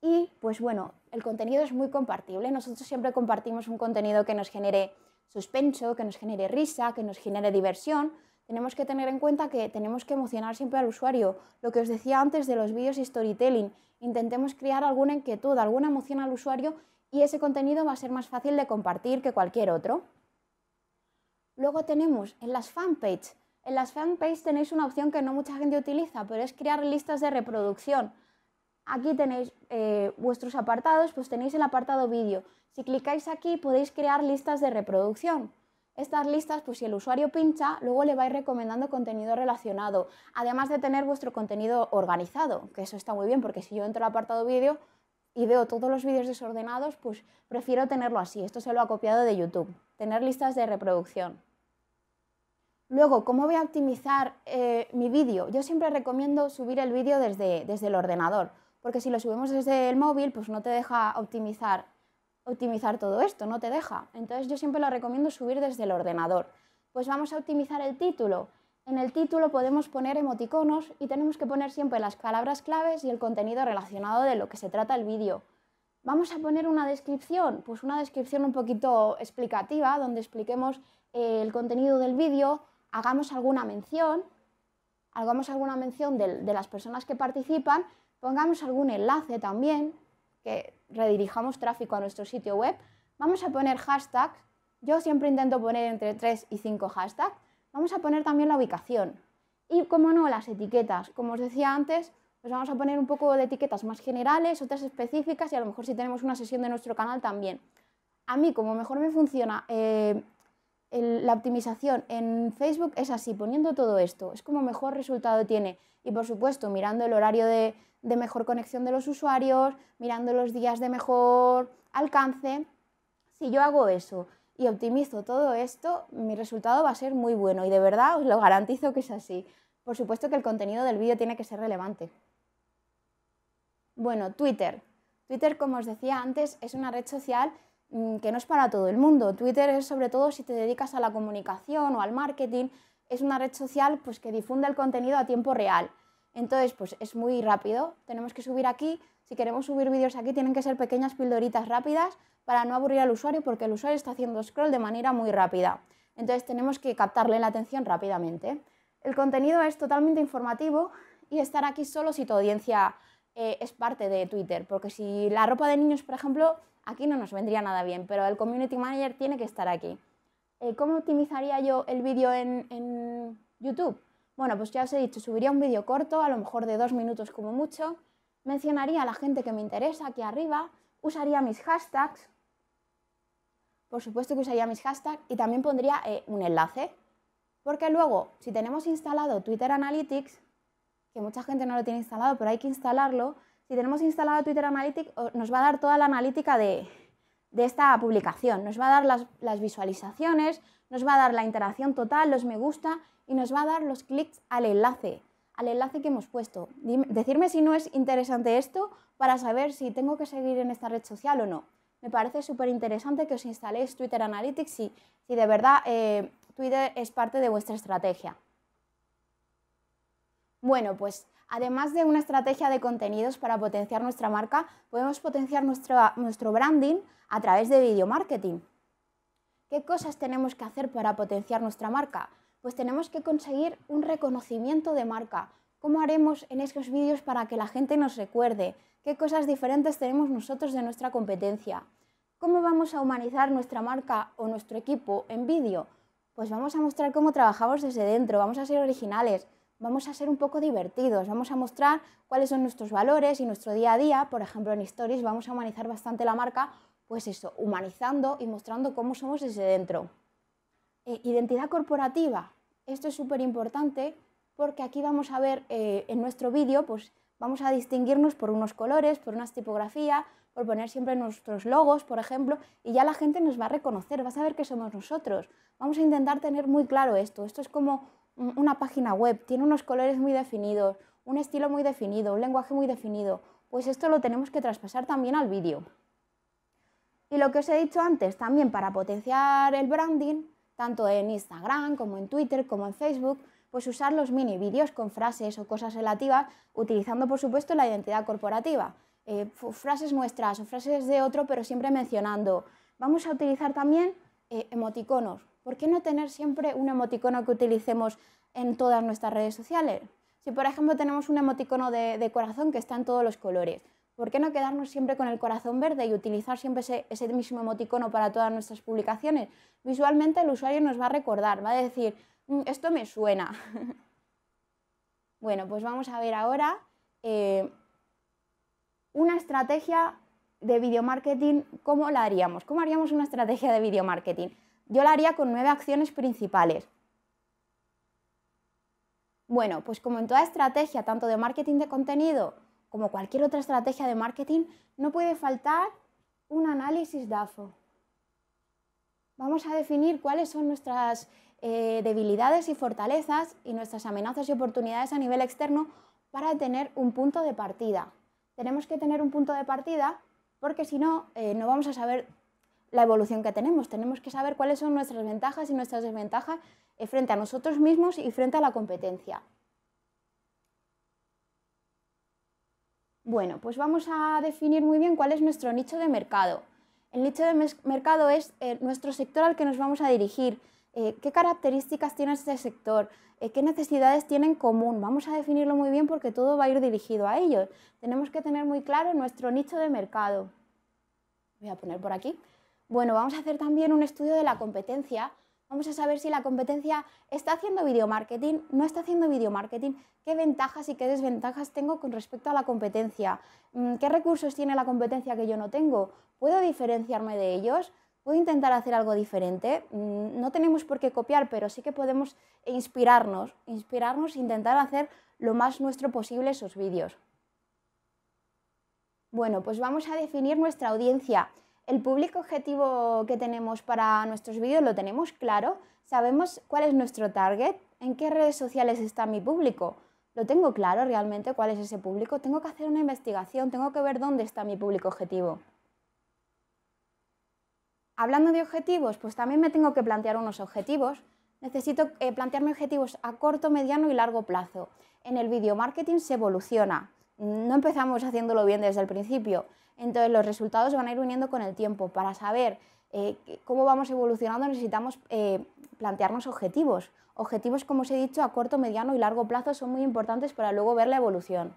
A: Y pues bueno, el contenido es muy compartible. Nosotros siempre compartimos un contenido que nos genere suspenso, que nos genere risa, que nos genere diversión. Tenemos que tener en cuenta que tenemos que emocionar siempre al usuario. Lo que os decía antes de los vídeos y storytelling, intentemos crear alguna inquietud, alguna emoción al usuario y ese contenido va a ser más fácil de compartir que cualquier otro. Luego tenemos en las fanpages en las fanpages tenéis una opción que no mucha gente utiliza, pero es crear listas de reproducción. Aquí tenéis eh, vuestros apartados, pues tenéis el apartado vídeo. Si clicáis aquí podéis crear listas de reproducción. Estas listas, pues si el usuario pincha, luego le vais recomendando contenido relacionado, además de tener vuestro contenido organizado, que eso está muy bien, porque si yo entro al apartado vídeo y veo todos los vídeos desordenados, pues prefiero tenerlo así. Esto se lo ha copiado de YouTube, tener listas de reproducción. Luego, ¿cómo voy a optimizar eh, mi vídeo? Yo siempre recomiendo subir el vídeo desde, el ordenador, porque si lo subimos desde el móvil, pues no te deja optimizar, optimizar todo esto, no te deja. Entonces yo siempre lo recomiendo subir desde el ordenador. Pues vamos a optimizar el título. En el título podemos poner emoticonos y tenemos que poner siempre las palabras claves y el contenido relacionado de lo que se trata el vídeo. Vamos a poner una descripción, pues una descripción un poquito explicativa, donde expliquemos eh, el contenido del vídeo, hagamos alguna mención, hagamos alguna mención de, las personas que participan, pongamos algún enlace también, que redirijamos tráfico a nuestro sitio web. Vamos a poner hashtags yo siempre intento poner entre 3 y 5 hashtags. Vamos a poner también la ubicación y, como no, las etiquetas. Como os decía antes, pues vamos a poner un poco de etiquetas más generales, otras específicas y a lo mejor si tenemos una sesión de nuestro canal también. A mí, como mejor me funciona eh, la optimización en Facebook es así, poniendo todo esto, es como mejor resultado tiene. Y por supuesto, mirando el horario de, de mejor conexión de los usuarios, mirando los días de mejor alcance. Si yo hago eso y optimizo todo esto, mi resultado va a ser muy bueno y de verdad os lo garantizo que es así. Por supuesto que el contenido del vídeo tiene que ser relevante. Bueno, Twitter. Twitter, como os decía antes, es una red social Mm, que no es para todo el mundo. Twitter es sobre todo si te dedicas a la comunicación o al marketing, es una red social pues, que difunde el contenido a tiempo real. Entonces, pues es muy rápido, tenemos que subir aquí, si queremos subir vídeos aquí tienen que ser pequeñas pildoritas rápidas para no aburrir al usuario porque el usuario está haciendo scroll de manera muy rápida. Entonces tenemos que captarle la atención rápidamente. El contenido es totalmente informativo y estar aquí solo si tu audiencia eh, es parte de Twitter, porque si la ropa de niños, por ejemplo, aquí no nos vendría nada bien, pero el community manager tiene que estar aquí. Eh, ¿Cómo optimizaría yo el vídeo en, YouTube? Bueno, pues ya os he dicho, subiría un vídeo corto, a lo mejor de dos minutos como mucho, mencionaría a la gente que me interesa aquí arriba, usaría mis hashtags, por supuesto que usaría mis hashtags y también pondría eh, un enlace, porque luego, si tenemos instalado Twitter Analytics, que mucha gente no lo tiene instalado, pero hay que instalarlo, si tenemos instalado Twitter Analytics, nos va a dar toda la analítica de, esta publicación. Nos va a dar las, visualizaciones, nos va a dar la interacción total, los me gusta y nos va a dar los clics al enlace, al enlace que hemos puesto. Dime, decirme si no es interesante esto para saber si tengo que seguir en esta red social o no. Me parece súper interesante que os instaléis Twitter Analytics si, si de verdad eh, Twitter es parte de vuestra estrategia. Bueno, pues Además de una estrategia de contenidos para potenciar nuestra marca, podemos potenciar nuestro, branding a través de video marketing. ¿Qué cosas tenemos que hacer para potenciar nuestra marca? Pues tenemos que conseguir un reconocimiento de marca. ¿Cómo haremos en esos vídeos para que la gente nos recuerde? ¿Qué cosas diferentes tenemos nosotros de nuestra competencia? ¿Cómo vamos a humanizar nuestra marca o nuestro equipo en vídeo? Pues vamos a mostrar cómo trabajamos desde dentro, vamos a ser originales, vamos a ser un poco divertidos, vamos a mostrar cuáles son nuestros valores y nuestro día a día. Por ejemplo, en Stories vamos a humanizar bastante la marca, pues eso, humanizando y mostrando cómo somos desde dentro. Eh, identidad corporativa, esto es súper importante porque aquí vamos a ver eh, en nuestro vídeo, pues vamos a distinguirnos por unos colores, por unas tipografía, por poner siempre nuestros logos, por ejemplo, y ya la gente nos va a reconocer, va a saber que somos nosotros. Vamos a intentar tener muy claro esto. Esto es como una página web, tiene unos colores muy definidos, un estilo muy definido, un lenguaje muy definido, pues esto lo tenemos que traspasar también al vídeo. Y lo que os he dicho antes, también para potenciar el branding, tanto en Instagram como en Twitter como en Facebook, pues usar los mini vídeos con frases o cosas relativas, utilizando por supuesto la identidad corporativa. Eh, frases nuestras o frases de otro, pero siempre mencionando. Vamos a utilizar también eh, emoticonos, ¿por qué no tener siempre un emoticono que utilicemos en todas nuestras redes sociales? Si por ejemplo tenemos un emoticono de, corazón que está en todos los colores, ¿por qué no quedarnos siempre con el corazón verde y utilizar siempre ese, mismo emoticono para todas nuestras publicaciones? Visualmente el usuario nos va a recordar, va a decir, mm, esto me suena. bueno, pues vamos a ver ahora eh, una estrategia de video marketing, ¿cómo la haríamos? ¿Cómo haríamos una estrategia de video marketing? Yo la haría con nueve acciones principales. Bueno, pues como en toda estrategia, tanto de marketing de contenido como cualquier otra estrategia de marketing, no puede faltar un análisis DAFO. Vamos a definir cuáles son nuestras eh, debilidades y fortalezas y nuestras amenazas y oportunidades a nivel externo para tener un punto de partida. Tenemos que tener un punto de partida porque si no, eh, no vamos a saber la evolución que tenemos. Tenemos que saber cuáles son nuestras ventajas y nuestras desventajas eh, frente a nosotros mismos y frente a la competencia. Bueno, pues vamos a definir muy bien cuál es nuestro nicho de mercado. El nicho de mercado es eh, nuestro sector al que nos vamos a dirigir. Eh, ¿Qué características tiene este sector? ¿Qué necesidades tiene en común? Vamos a definirlo muy bien porque todo va a ir dirigido a ellos. Tenemos que tener muy claro nuestro nicho de mercado. Voy a poner por aquí. Bueno, vamos a hacer también un estudio de la competencia. Vamos a saber si la competencia está haciendo video marketing, no está haciendo video marketing, qué ventajas y qué desventajas tengo con respecto a la competencia, mm, qué recursos tiene la competencia que yo no tengo, puedo diferenciarme de ellos, puedo intentar hacer algo diferente. Mm, no tenemos por qué copiar, pero sí que podemos inspirarnos, inspirarnos e intentar hacer lo más nuestro posible esos vídeos. Bueno, pues vamos a definir nuestra audiencia. El público objetivo que tenemos para nuestros vídeos lo tenemos claro, sabemos cuál es nuestro target, en qué redes sociales está mi público. ¿Lo tengo claro realmente cuál es ese público? Tengo que hacer una investigación, tengo que ver dónde está mi público objetivo. Hablando de objetivos, pues también me tengo que plantear unos objetivos. Necesito eh, plantearme objetivos a corto, mediano y largo plazo. En el video marketing se evoluciona. No empezamos haciéndolo bien desde el principio. Entonces los resultados van a ir viniendo con el tiempo. Para saber eh, cómo vamos evolucionando necesitamos eh, plantearnos objetivos. Objetivos, como os he dicho, a corto, mediano y largo plazo son muy importantes para luego ver la evolución.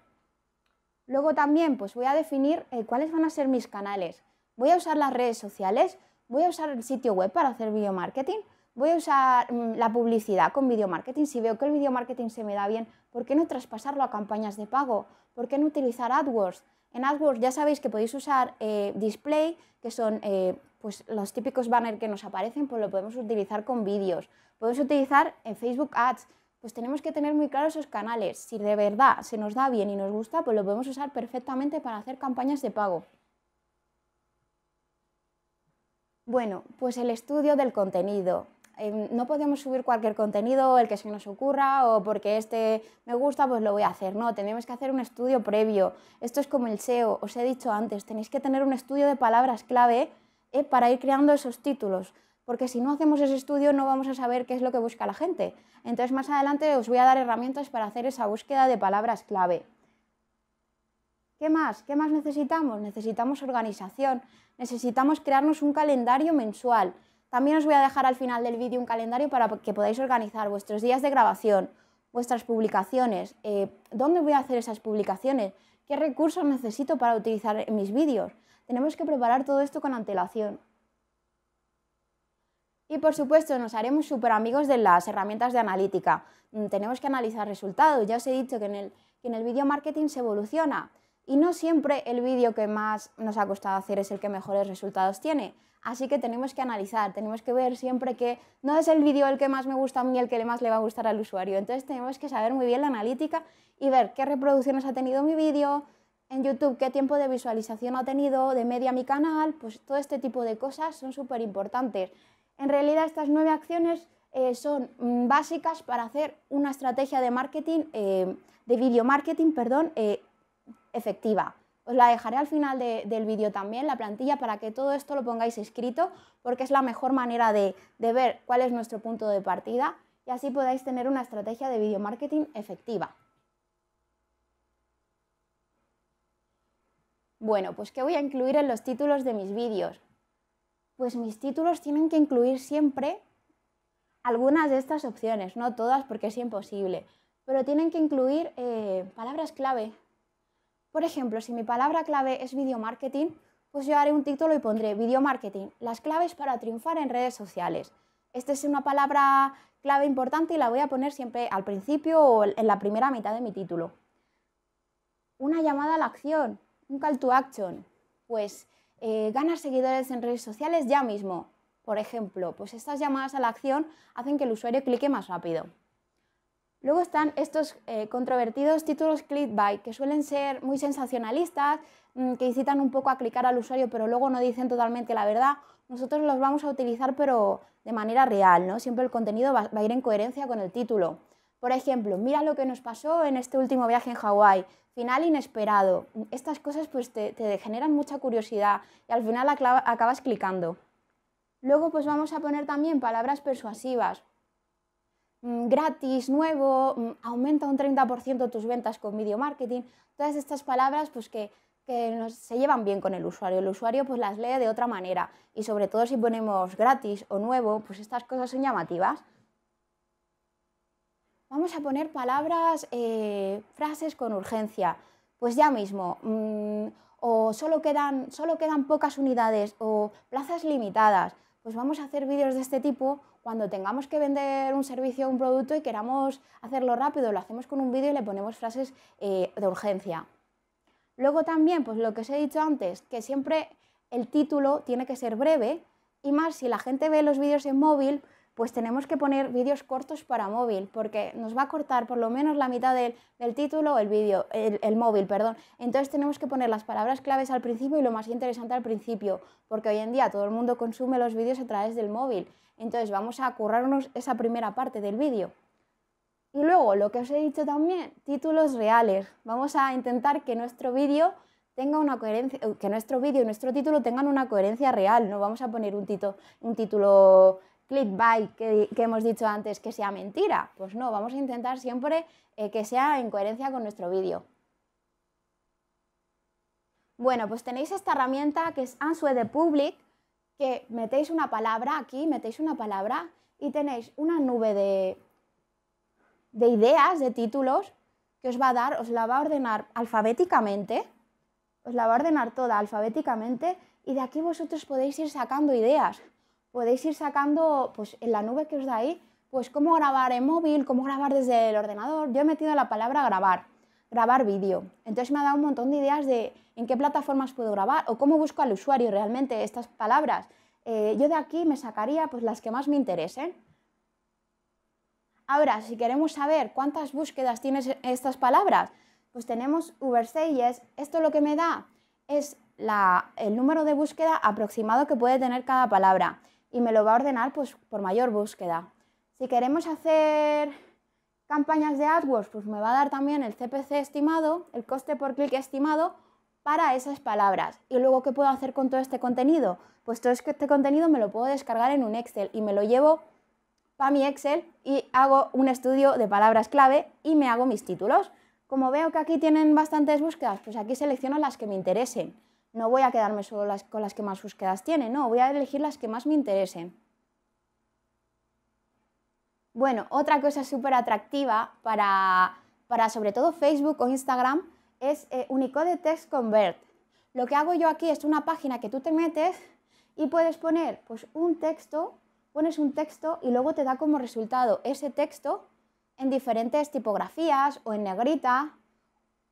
A: Luego también pues voy a definir eh, cuáles van a ser mis canales. Voy a usar las redes sociales, voy a usar el sitio web para hacer video marketing, voy a usar mm, la publicidad con video marketing. Si veo que el video marketing se me da bien, ¿por qué no traspasarlo a campañas de pago? ¿Por qué no utilizar AdWords? En AdWords ya sabéis que podéis usar eh, display, que son eh, pues los típicos banners que nos aparecen, pues lo podemos utilizar con vídeos. Podemos utilizar en eh, Facebook Ads. Pues tenemos que tener muy claros esos canales. Si de verdad se nos da bien y nos gusta, pues lo podemos usar perfectamente para hacer campañas de pago. Bueno, pues el estudio del contenido no podemos subir cualquier contenido, el que se nos ocurra, o porque este me gusta, pues lo voy a hacer. No, tenemos que hacer un estudio previo. Esto es como el SEO, os he dicho antes, tenéis que tener un estudio de palabras clave eh, para ir creando esos títulos porque si no hacemos ese estudio no vamos a saber qué es lo que busca la gente. Entonces más adelante os voy a dar herramientas para hacer esa búsqueda de palabras clave. ¿Qué más? ¿Qué más necesitamos? Necesitamos organización, necesitamos crearnos un calendario mensual. También os voy a dejar al final del vídeo un calendario para que podáis organizar vuestros días de grabación, vuestras publicaciones, eh, dónde voy a hacer esas publicaciones, qué recursos necesito para utilizar en mis vídeos. Tenemos que preparar todo esto con antelación. Y por supuesto nos haremos súper amigos de las herramientas de analítica. Mm, tenemos que analizar resultados. Ya os he dicho que en el, que en el video marketing se evoluciona. Y no siempre el vídeo que más nos ha costado hacer es el que mejores resultados tiene. Así que tenemos que analizar, tenemos que ver siempre que no es el vídeo el que más me gusta a mí, el que más le va a gustar al usuario. Entonces tenemos que saber muy bien la analítica y ver qué reproducciones ha tenido mi vídeo, en YouTube qué tiempo de visualización ha tenido, de media mi canal, pues todo este tipo de cosas son súper importantes. En realidad estas nueve acciones eh, son mm, básicas para hacer una estrategia de marketing, eh, de video marketing, perdón, eh, efectiva. Os la dejaré al final del vídeo también, la plantilla, para que todo esto lo pongáis escrito, porque es la mejor manera de, ver cuál es nuestro punto de partida y así podáis tener una estrategia de video marketing efectiva. Bueno, pues ¿qué voy a incluir en los títulos de mis vídeos? Pues mis títulos tienen que incluir siempre algunas de estas opciones, no todas porque es imposible, pero tienen que incluir eh, palabras clave, por ejemplo, si mi palabra clave es video marketing, pues yo haré un título y pondré video marketing, las claves para triunfar en redes sociales. Esta es una palabra clave importante y la voy a poner siempre al principio o en la primera mitad de mi título. Una llamada a la acción, un call to action, pues eh, seguidores en redes sociales ya mismo. Por ejemplo, pues estas llamadas a la acción hacen que el usuario clique más rápido. Luego están estos eh, controvertidos títulos clickbait, que suelen ser muy sensacionalistas, mm, que incitan un poco a clicar al usuario, pero luego no dicen totalmente la verdad. Nosotros los vamos a utilizar, pero de manera real, ¿no? Siempre el contenido va, a ir en coherencia con el título. Por ejemplo, mira lo que nos pasó en este último viaje en Hawái, final inesperado. Estas cosas pues te, te generan mucha curiosidad y al final acabas clicando. Luego pues vamos a poner también palabras persuasivas, Mm, gratis, nuevo, mm, aumenta un 30% tus ventas con video marketing, todas estas palabras pues que, se llevan bien con el usuario. El usuario pues las lee de otra manera y sobre todo si ponemos gratis o nuevo, pues estas cosas son llamativas. Vamos a poner palabras, eh, frases con urgencia. Pues ya mismo, mm, o solo quedan, solo quedan pocas unidades o plazas limitadas. Pues vamos a hacer vídeos de este tipo cuando tengamos que vender un servicio o un producto y queramos hacerlo rápido, lo hacemos con un vídeo y le ponemos frases eh, de urgencia. Luego también, pues lo que os he dicho antes, que siempre el título tiene que ser breve y más si la gente ve los vídeos en móvil, pues tenemos que poner vídeos cortos para móvil, porque nos va a cortar por lo menos la mitad del, título el vídeo, el, móvil, perdón. Entonces tenemos que poner las palabras claves al principio y lo más interesante al principio, porque hoy en día todo el mundo consume los vídeos a través del móvil. Entonces vamos a currarnos esa primera parte del vídeo. Y luego, lo que os he dicho también, títulos reales. Vamos a intentar que nuestro vídeo tenga una coherencia, que nuestro vídeo y nuestro título tengan una coherencia real. No vamos a poner un, título un título click que, que hemos dicho antes que sea mentira. Pues no, vamos a intentar siempre eh, que sea en coherencia con nuestro vídeo. Bueno, pues tenéis esta herramienta que es Answer Public, que metéis una palabra aquí, metéis una palabra y tenéis una nube de ideas, de títulos, que os va a dar, os la va a ordenar alfabéticamente, os la va a ordenar toda alfabéticamente y de aquí vosotros podéis ir sacando ideas podéis ir sacando pues, en la nube que os da ahí, pues cómo grabar en móvil, cómo grabar desde el ordenador. Yo he metido la palabra grabar, grabar vídeo. Entonces me ha dado un montón de ideas de en qué plataformas puedo grabar o cómo busco al usuario realmente estas palabras. Eh, yo de aquí me sacaría pues, las que más me interesen. Ahora, si queremos saber cuántas búsquedas tiene estas palabras, pues tenemos Uberseyes. Esto lo que me da es el número de búsqueda aproximado que puede tener cada palabra y me lo va a ordenar pues, por mayor búsqueda. Si queremos hacer campañas de AdWords, pues me va a dar también el CPC estimado, el coste por clic estimado para esas palabras. ¿Y luego qué puedo hacer con todo este contenido? Pues todo este contenido me lo puedo descargar en un Excel y me lo llevo para mi Excel y hago un estudio de palabras clave y me hago mis títulos. Como veo que aquí tienen bastantes búsquedas, pues aquí selecciono las que me interesen no voy a quedarme solo con las que más búsquedas tienen, no, voy a elegir las que más me interesen. Bueno, otra cosa súper atractiva para, sobre todo Facebook o Instagram es eh, Unicode Text Convert. Lo que hago yo aquí es una página que tú te metes y puedes poner pues, un texto, pones un texto y luego te da como resultado ese texto en diferentes tipografías o en negrita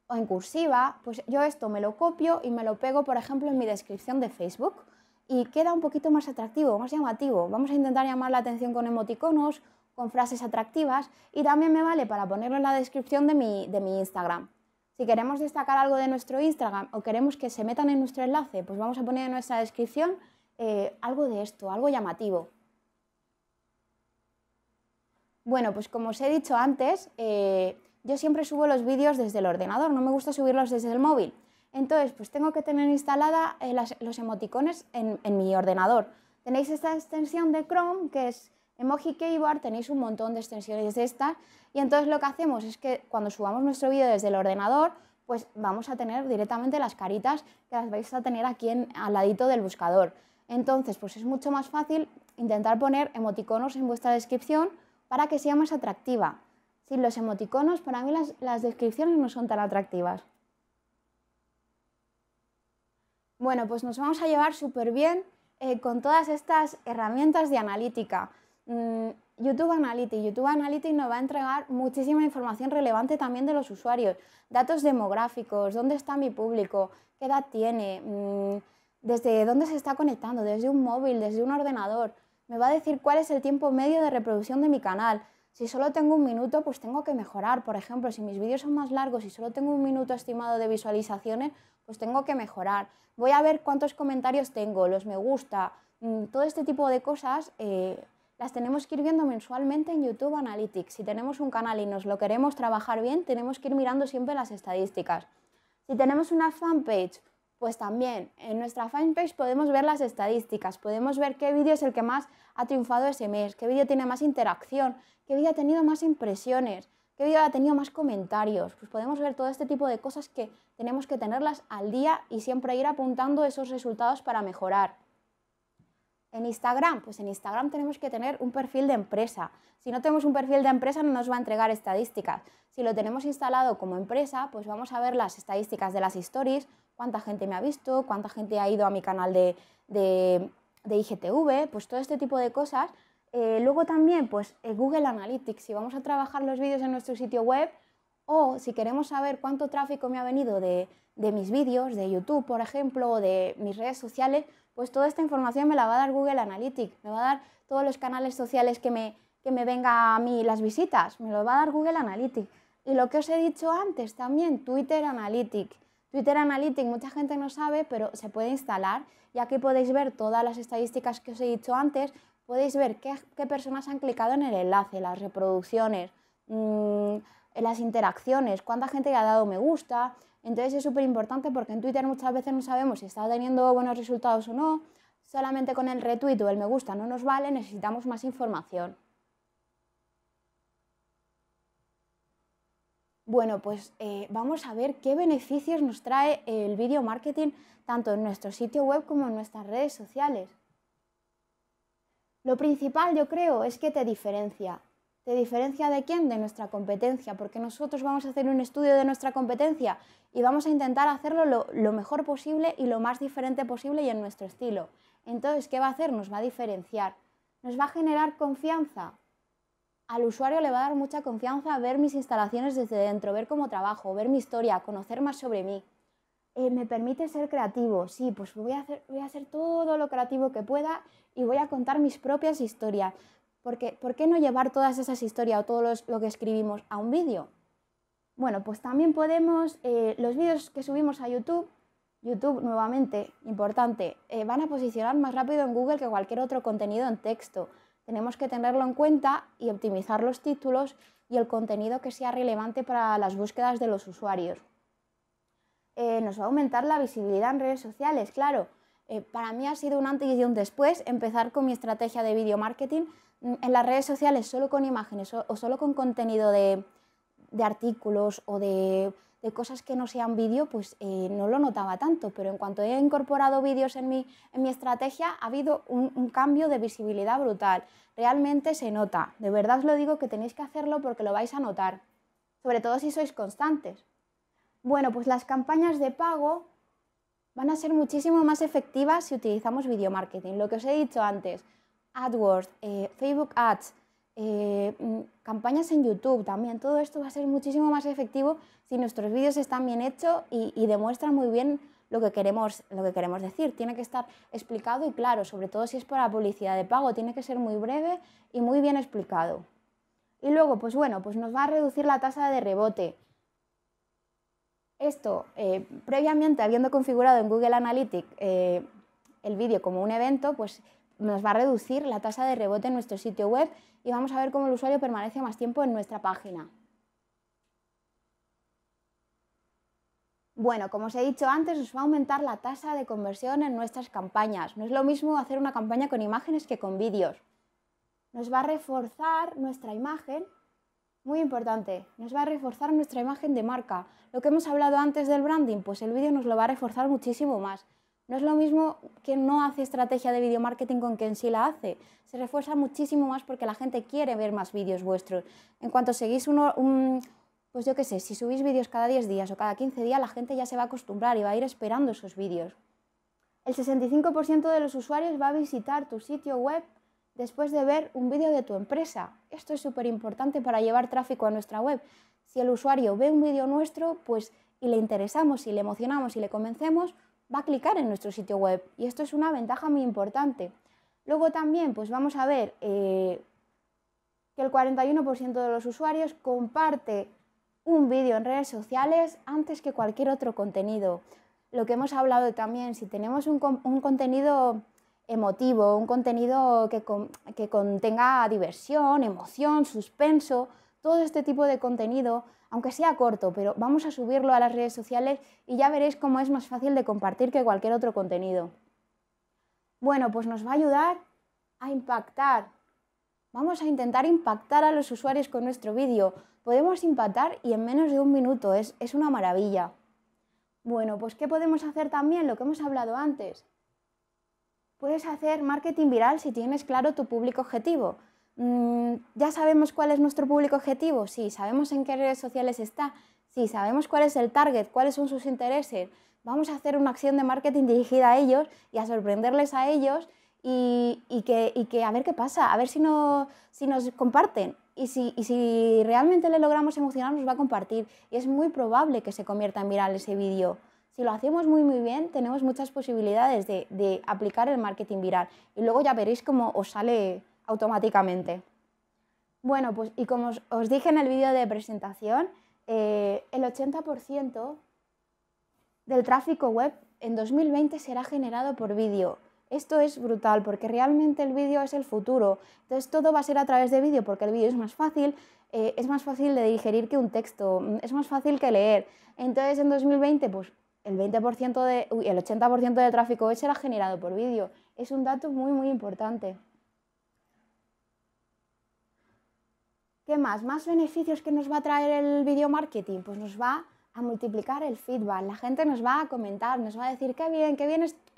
A: o en cursiva, pues yo esto me lo copio y me lo pego, por ejemplo, en mi descripción de Facebook y queda un poquito más atractivo, más llamativo. Vamos a intentar llamar la atención con emoticonos, con frases atractivas y también me vale para ponerlo en la descripción de mi, de mi Instagram. Si queremos destacar algo de nuestro Instagram o queremos que se metan en nuestro enlace, pues vamos a poner en nuestra descripción eh, algo de esto, algo llamativo. Bueno, pues como os he dicho antes, eh, yo siempre subo los vídeos desde el ordenador, no me gusta subirlos desde el móvil. Entonces, pues tengo que tener instalada eh, los emoticones en, mi ordenador. Tenéis esta extensión de Chrome que es Emoji Keyboard, tenéis un montón de extensiones de estas y entonces lo que hacemos es que cuando subamos nuestro vídeo desde el ordenador, pues vamos a tener directamente las caritas que las vais a tener aquí al ladito del buscador. Entonces, pues es mucho más fácil intentar poner emoticonos en vuestra descripción para que sea más atractiva. Sin los emoticonos, para mí las, descripciones no son tan atractivas. Bueno, pues nos vamos a llevar súper bien eh, con todas estas herramientas de analítica. Mm, YouTube Analytics. YouTube Analytics nos va a entregar muchísima información relevante también de los usuarios. Datos demográficos, dónde está mi público, qué edad tiene, mm, desde dónde se está conectando, desde un móvil, desde un ordenador. Me va a decir cuál es el tiempo medio de reproducción de mi canal. Si solo tengo un minuto, pues tengo que mejorar. Por ejemplo, si mis vídeos son más largos y solo tengo un minuto estimado de visualizaciones, pues tengo que mejorar. Voy a ver cuántos comentarios tengo, los me gusta, mm, todo este tipo de cosas. Eh, las tenemos que ir viendo mensualmente en YouTube Analytics. Si tenemos un canal y nos lo queremos trabajar bien, tenemos que ir mirando siempre las estadísticas. Si tenemos una fanpage, pues también en nuestra fanpage podemos ver las estadísticas, podemos ver qué vídeo es el que más ha triunfado ese mes, qué vídeo tiene más interacción, qué vídeo ha tenido más impresiones, qué vídeo ha tenido más comentarios. Pues podemos ver todo este tipo de cosas que tenemos que tenerlas al día y siempre ir apuntando esos resultados para mejorar. En Instagram, pues en Instagram tenemos que tener un perfil de empresa. Si no tenemos un perfil de empresa no nos va a entregar estadísticas. Si lo tenemos instalado como empresa, pues vamos a ver las estadísticas de las stories, cuánta gente me ha visto, cuánta gente ha ido a mi canal de, de, IGTV, pues todo este tipo de cosas. Eh, luego también, pues eh, Google Analytics, si vamos a trabajar los vídeos en nuestro sitio web o si queremos saber cuánto tráfico me ha venido de, mis vídeos, de YouTube, por ejemplo, o de mis redes sociales, pues toda esta información me la va a dar Google Analytics, me va a dar todos los canales sociales que me, que me venga a mí las visitas, me lo va a dar Google Analytics. Y lo que os he dicho antes también, Twitter Analytics. Twitter Analytics, mucha gente no sabe, pero se puede instalar y aquí podéis ver todas las estadísticas que os he dicho antes, podéis ver qué, personas han clicado en el enlace, las reproducciones, mm, las interacciones, cuánta gente le ha dado me gusta. Entonces es súper importante porque en Twitter muchas veces no sabemos si está teniendo buenos resultados o no. Solamente con el retweet o el me gusta no nos vale, necesitamos más información. Bueno, pues eh, vamos a ver qué beneficios nos trae el video marketing tanto en nuestro sitio web como en nuestras redes sociales. Lo principal yo creo es que te diferencia. ¿Te diferencia de quién? De nuestra competencia, porque nosotros vamos a hacer un estudio de nuestra competencia y vamos a intentar hacerlo lo mejor posible y lo más diferente posible y en nuestro estilo. Entonces, ¿qué va a hacer? Nos va a diferenciar. Nos va a generar confianza, al usuario le va a dar mucha confianza ver mis instalaciones desde dentro, ver cómo trabajo, ver mi historia, conocer más sobre mí. Eh, me permite ser creativo, sí, pues voy a, hacer, todo lo creativo que pueda y voy a contar mis propias historias. Porque, ¿Por qué no llevar todas esas historias o todo lo que escribimos a un vídeo? Bueno, pues también podemos, eh, los vídeos que subimos a YouTube, YouTube nuevamente, importante, eh, van a posicionar más rápido en Google que cualquier otro contenido en texto. Tenemos que tenerlo en cuenta y optimizar los títulos y el contenido que sea relevante para las búsquedas de los usuarios. Eh, nos va a aumentar la visibilidad en redes sociales, claro. Eh, para mí ha sido un antes y un después empezar con mi estrategia de video marketing en las redes sociales solo con imágenes o, solo con contenido de artículos o de de cosas que no sean vídeo, pues eh, no lo notaba tanto, pero en cuanto he incorporado vídeos en mi, en mi estrategia, ha habido un, cambio de visibilidad brutal. Realmente se nota. De verdad os lo digo que tenéis que hacerlo porque lo vais a notar, sobre todo si sois constantes. Bueno, pues las campañas de pago van a ser muchísimo más efectivas si utilizamos video marketing. Lo que os he dicho antes, AdWords, eh, Facebook Ads, eh, mm, campañas en YouTube también. Todo esto va a ser muchísimo más efectivo si nuestros vídeos están bien hechos y, demuestran muy bien lo que, queremos, lo que queremos decir. Tiene que estar explicado y claro, sobre todo si es para publicidad de pago. Tiene que ser muy breve y muy bien explicado. Y luego, pues bueno, pues nos va a reducir la tasa de rebote. Esto, eh, previamente habiendo configurado en Google Analytics eh, el vídeo como un evento, pues nos va a reducir la tasa de rebote en nuestro sitio web y vamos a ver cómo el usuario permanece más tiempo en nuestra página. Bueno, como os he dicho antes, nos va a aumentar la tasa de conversión en nuestras campañas. No es lo mismo hacer una campaña con imágenes que con vídeos. Nos va a reforzar nuestra imagen, muy importante, nos va a reforzar nuestra imagen de marca. Lo que hemos hablado antes del branding, pues el vídeo nos lo va a reforzar muchísimo más. No es lo mismo que no hace estrategia de video marketing con quien sí la hace. Se refuerza muchísimo más porque la gente quiere ver más vídeos vuestros. En cuanto seguís uno, un, pues yo qué sé, si subís vídeos cada 10 días o cada 15 días, la gente ya se va a acostumbrar y va a ir esperando esos vídeos. El 65% de los usuarios va a visitar tu sitio web después de ver un vídeo de tu empresa. Esto es súper importante para llevar tráfico a nuestra web. Si el usuario ve un vídeo nuestro, pues y le interesamos, y le emocionamos y le convencemos, va a clicar en nuestro sitio web y esto es una ventaja muy importante. Luego también pues vamos a ver eh, que el 41% de los usuarios comparte un vídeo en redes sociales antes que cualquier otro contenido. Lo que hemos hablado también, si tenemos un, contenido emotivo, un contenido que contenga diversión, emoción, suspenso, todo este tipo de contenido aunque sea corto, pero vamos a subirlo a las redes sociales y ya veréis cómo es más fácil de compartir que cualquier otro contenido. Bueno, pues nos va a ayudar a impactar. Vamos a intentar impactar a los usuarios con nuestro vídeo. Podemos impactar y en menos de un minuto, es, es una maravilla. Bueno, pues ¿qué podemos hacer también? Lo que hemos hablado antes. Puedes hacer marketing viral si tienes claro tu público objetivo. Mm, ¿Ya sabemos cuál es nuestro público objetivo? si ¿sabemos en qué redes sociales está? si ¿sabemos cuál es el target? ¿Cuáles son sus intereses? Vamos a hacer una acción de marketing dirigida a ellos y a sorprenderles a ellos y, que, a ver qué pasa, a ver si, no, si nos comparten. Y si, realmente le logramos emocionar, nos va a compartir. Y es muy probable que se convierta en viral ese vídeo si lo hacemos muy muy bien, tenemos muchas posibilidades de, aplicar el marketing viral. Y luego ya veréis cómo os sale automáticamente. Bueno, pues y como os dije en el vídeo de presentación, eh, el 80% del tráfico web en 2020 será generado por vídeo. Esto es brutal porque realmente el vídeo es el futuro. Entonces todo va a ser a través de vídeo porque el vídeo es más fácil, eh, es más fácil de digerir que un texto, es más fácil que leer. Entonces en 2020 pues el 20% el 80% del tráfico web será generado por vídeo. Es un dato muy muy importante. ¿Qué más? Más beneficios que nos va a traer el video marketing. Pues nos va a multiplicar el feedback. La gente nos va a comentar, nos va a decir qué bien, qué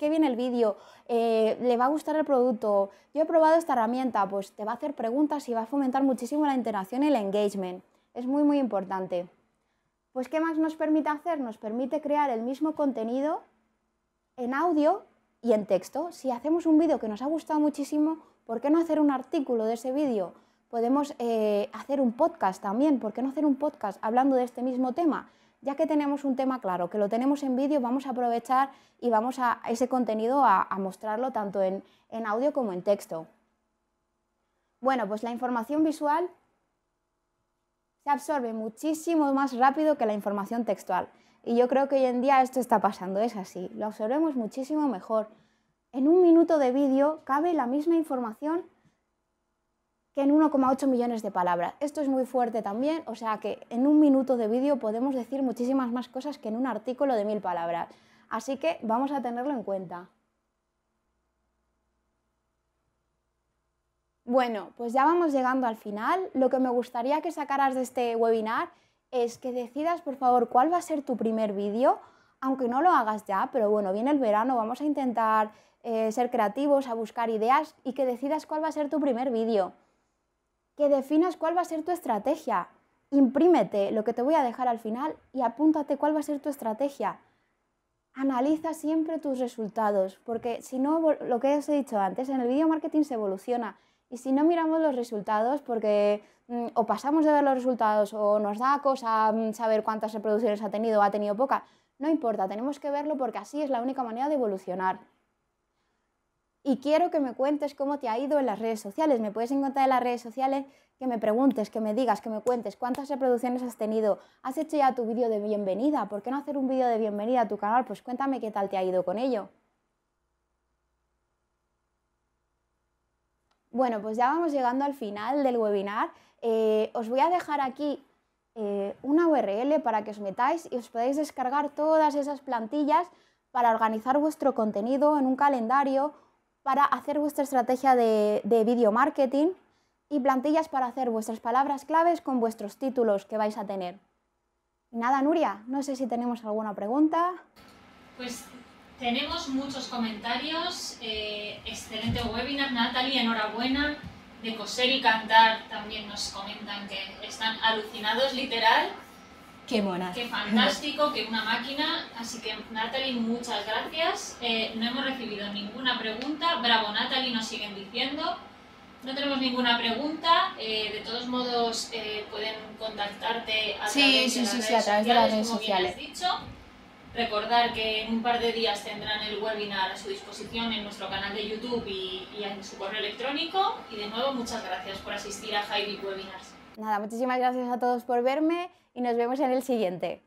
A: bien, el vídeo, eh, le va a gustar el producto, yo he probado esta herramienta, pues te va a hacer preguntas y va a fomentar muchísimo la interacción y el engagement. Es muy, muy importante. Pues, ¿qué más nos permite hacer? Nos permite crear el mismo contenido en audio y en texto. Si hacemos un vídeo que nos ha gustado muchísimo, ¿por qué no hacer un artículo de ese vídeo? podemos eh, hacer un podcast también. ¿Por qué no hacer un podcast hablando de este mismo tema? Ya que tenemos un tema claro, que lo tenemos en vídeo, vamos a aprovechar y vamos a ese contenido a, mostrarlo tanto en, en audio como en texto. Bueno, pues la información visual se absorbe muchísimo más rápido que la información textual. Y yo creo que hoy en día esto está pasando, es así. Lo absorbemos muchísimo mejor. En un minuto de vídeo cabe la misma información que en 1,8 millones de palabras. Esto es muy fuerte también, o sea que en un minuto de vídeo podemos decir muchísimas más cosas que en un artículo de mil palabras. Así que vamos a tenerlo en cuenta. Bueno, pues ya vamos llegando al final. Lo que me gustaría que sacaras de este webinar es que decidas, por favor, cuál va a ser tu primer vídeo, aunque no lo hagas ya, pero bueno, viene el verano, vamos a intentar eh, ser creativos, a buscar ideas y que decidas cuál va a ser tu primer vídeo que definas cuál va a ser tu estrategia. Imprímete lo que te voy a dejar al final y apúntate cuál va a ser tu estrategia. Analiza siempre tus resultados, porque si no, lo que os he dicho antes, en el video marketing se evoluciona. Y si no miramos los resultados, porque mm, o pasamos de ver los resultados o nos da cosa mm, saber cuántas reproducciones ha tenido o ha tenido poca, no importa, tenemos que verlo porque así es la única manera de evolucionar y quiero que me cuentes cómo te ha ido en las redes sociales. Me puedes encontrar en las redes sociales, que me preguntes, que me digas, que me cuentes cuántas reproducciones has tenido. ¿Has hecho ya tu vídeo de bienvenida? ¿Por qué no hacer un vídeo de bienvenida a tu canal? Pues cuéntame qué tal te ha ido con ello. Bueno, pues ya vamos llegando al final del webinar. Eh, os voy a dejar aquí eh, una URL para que os metáis y os podáis descargar todas esas plantillas para organizar vuestro contenido en un calendario para hacer vuestra estrategia de, video marketing y plantillas para hacer vuestras palabras claves con vuestros títulos que vais a tener. nada, Nuria, no sé si tenemos alguna pregunta. Pues tenemos muchos comentarios. Eh, excelente webinar, Natalie, enhorabuena. De coser y cantar también nos comentan que están alucinados, literal. Qué mona. Qué fantástico, que una máquina. Así que Natalie, muchas gracias. Eh, no hemos recibido ninguna pregunta. Bravo Natalie, nos siguen diciendo. No tenemos ninguna pregunta. Eh, de todos modos, eh, pueden contactarte a través, sí, sí, de, las sí, a través de, las redes como sociales. Bien dicho. Recordar que en un par de días tendrán el webinar a su disposición en nuestro canal de YouTube y, y en su correo electrónico. Y de nuevo, muchas gracias por asistir a Javi Webinars. Nada, muchísimas gracias a todos por verme y nos vemos en el siguiente.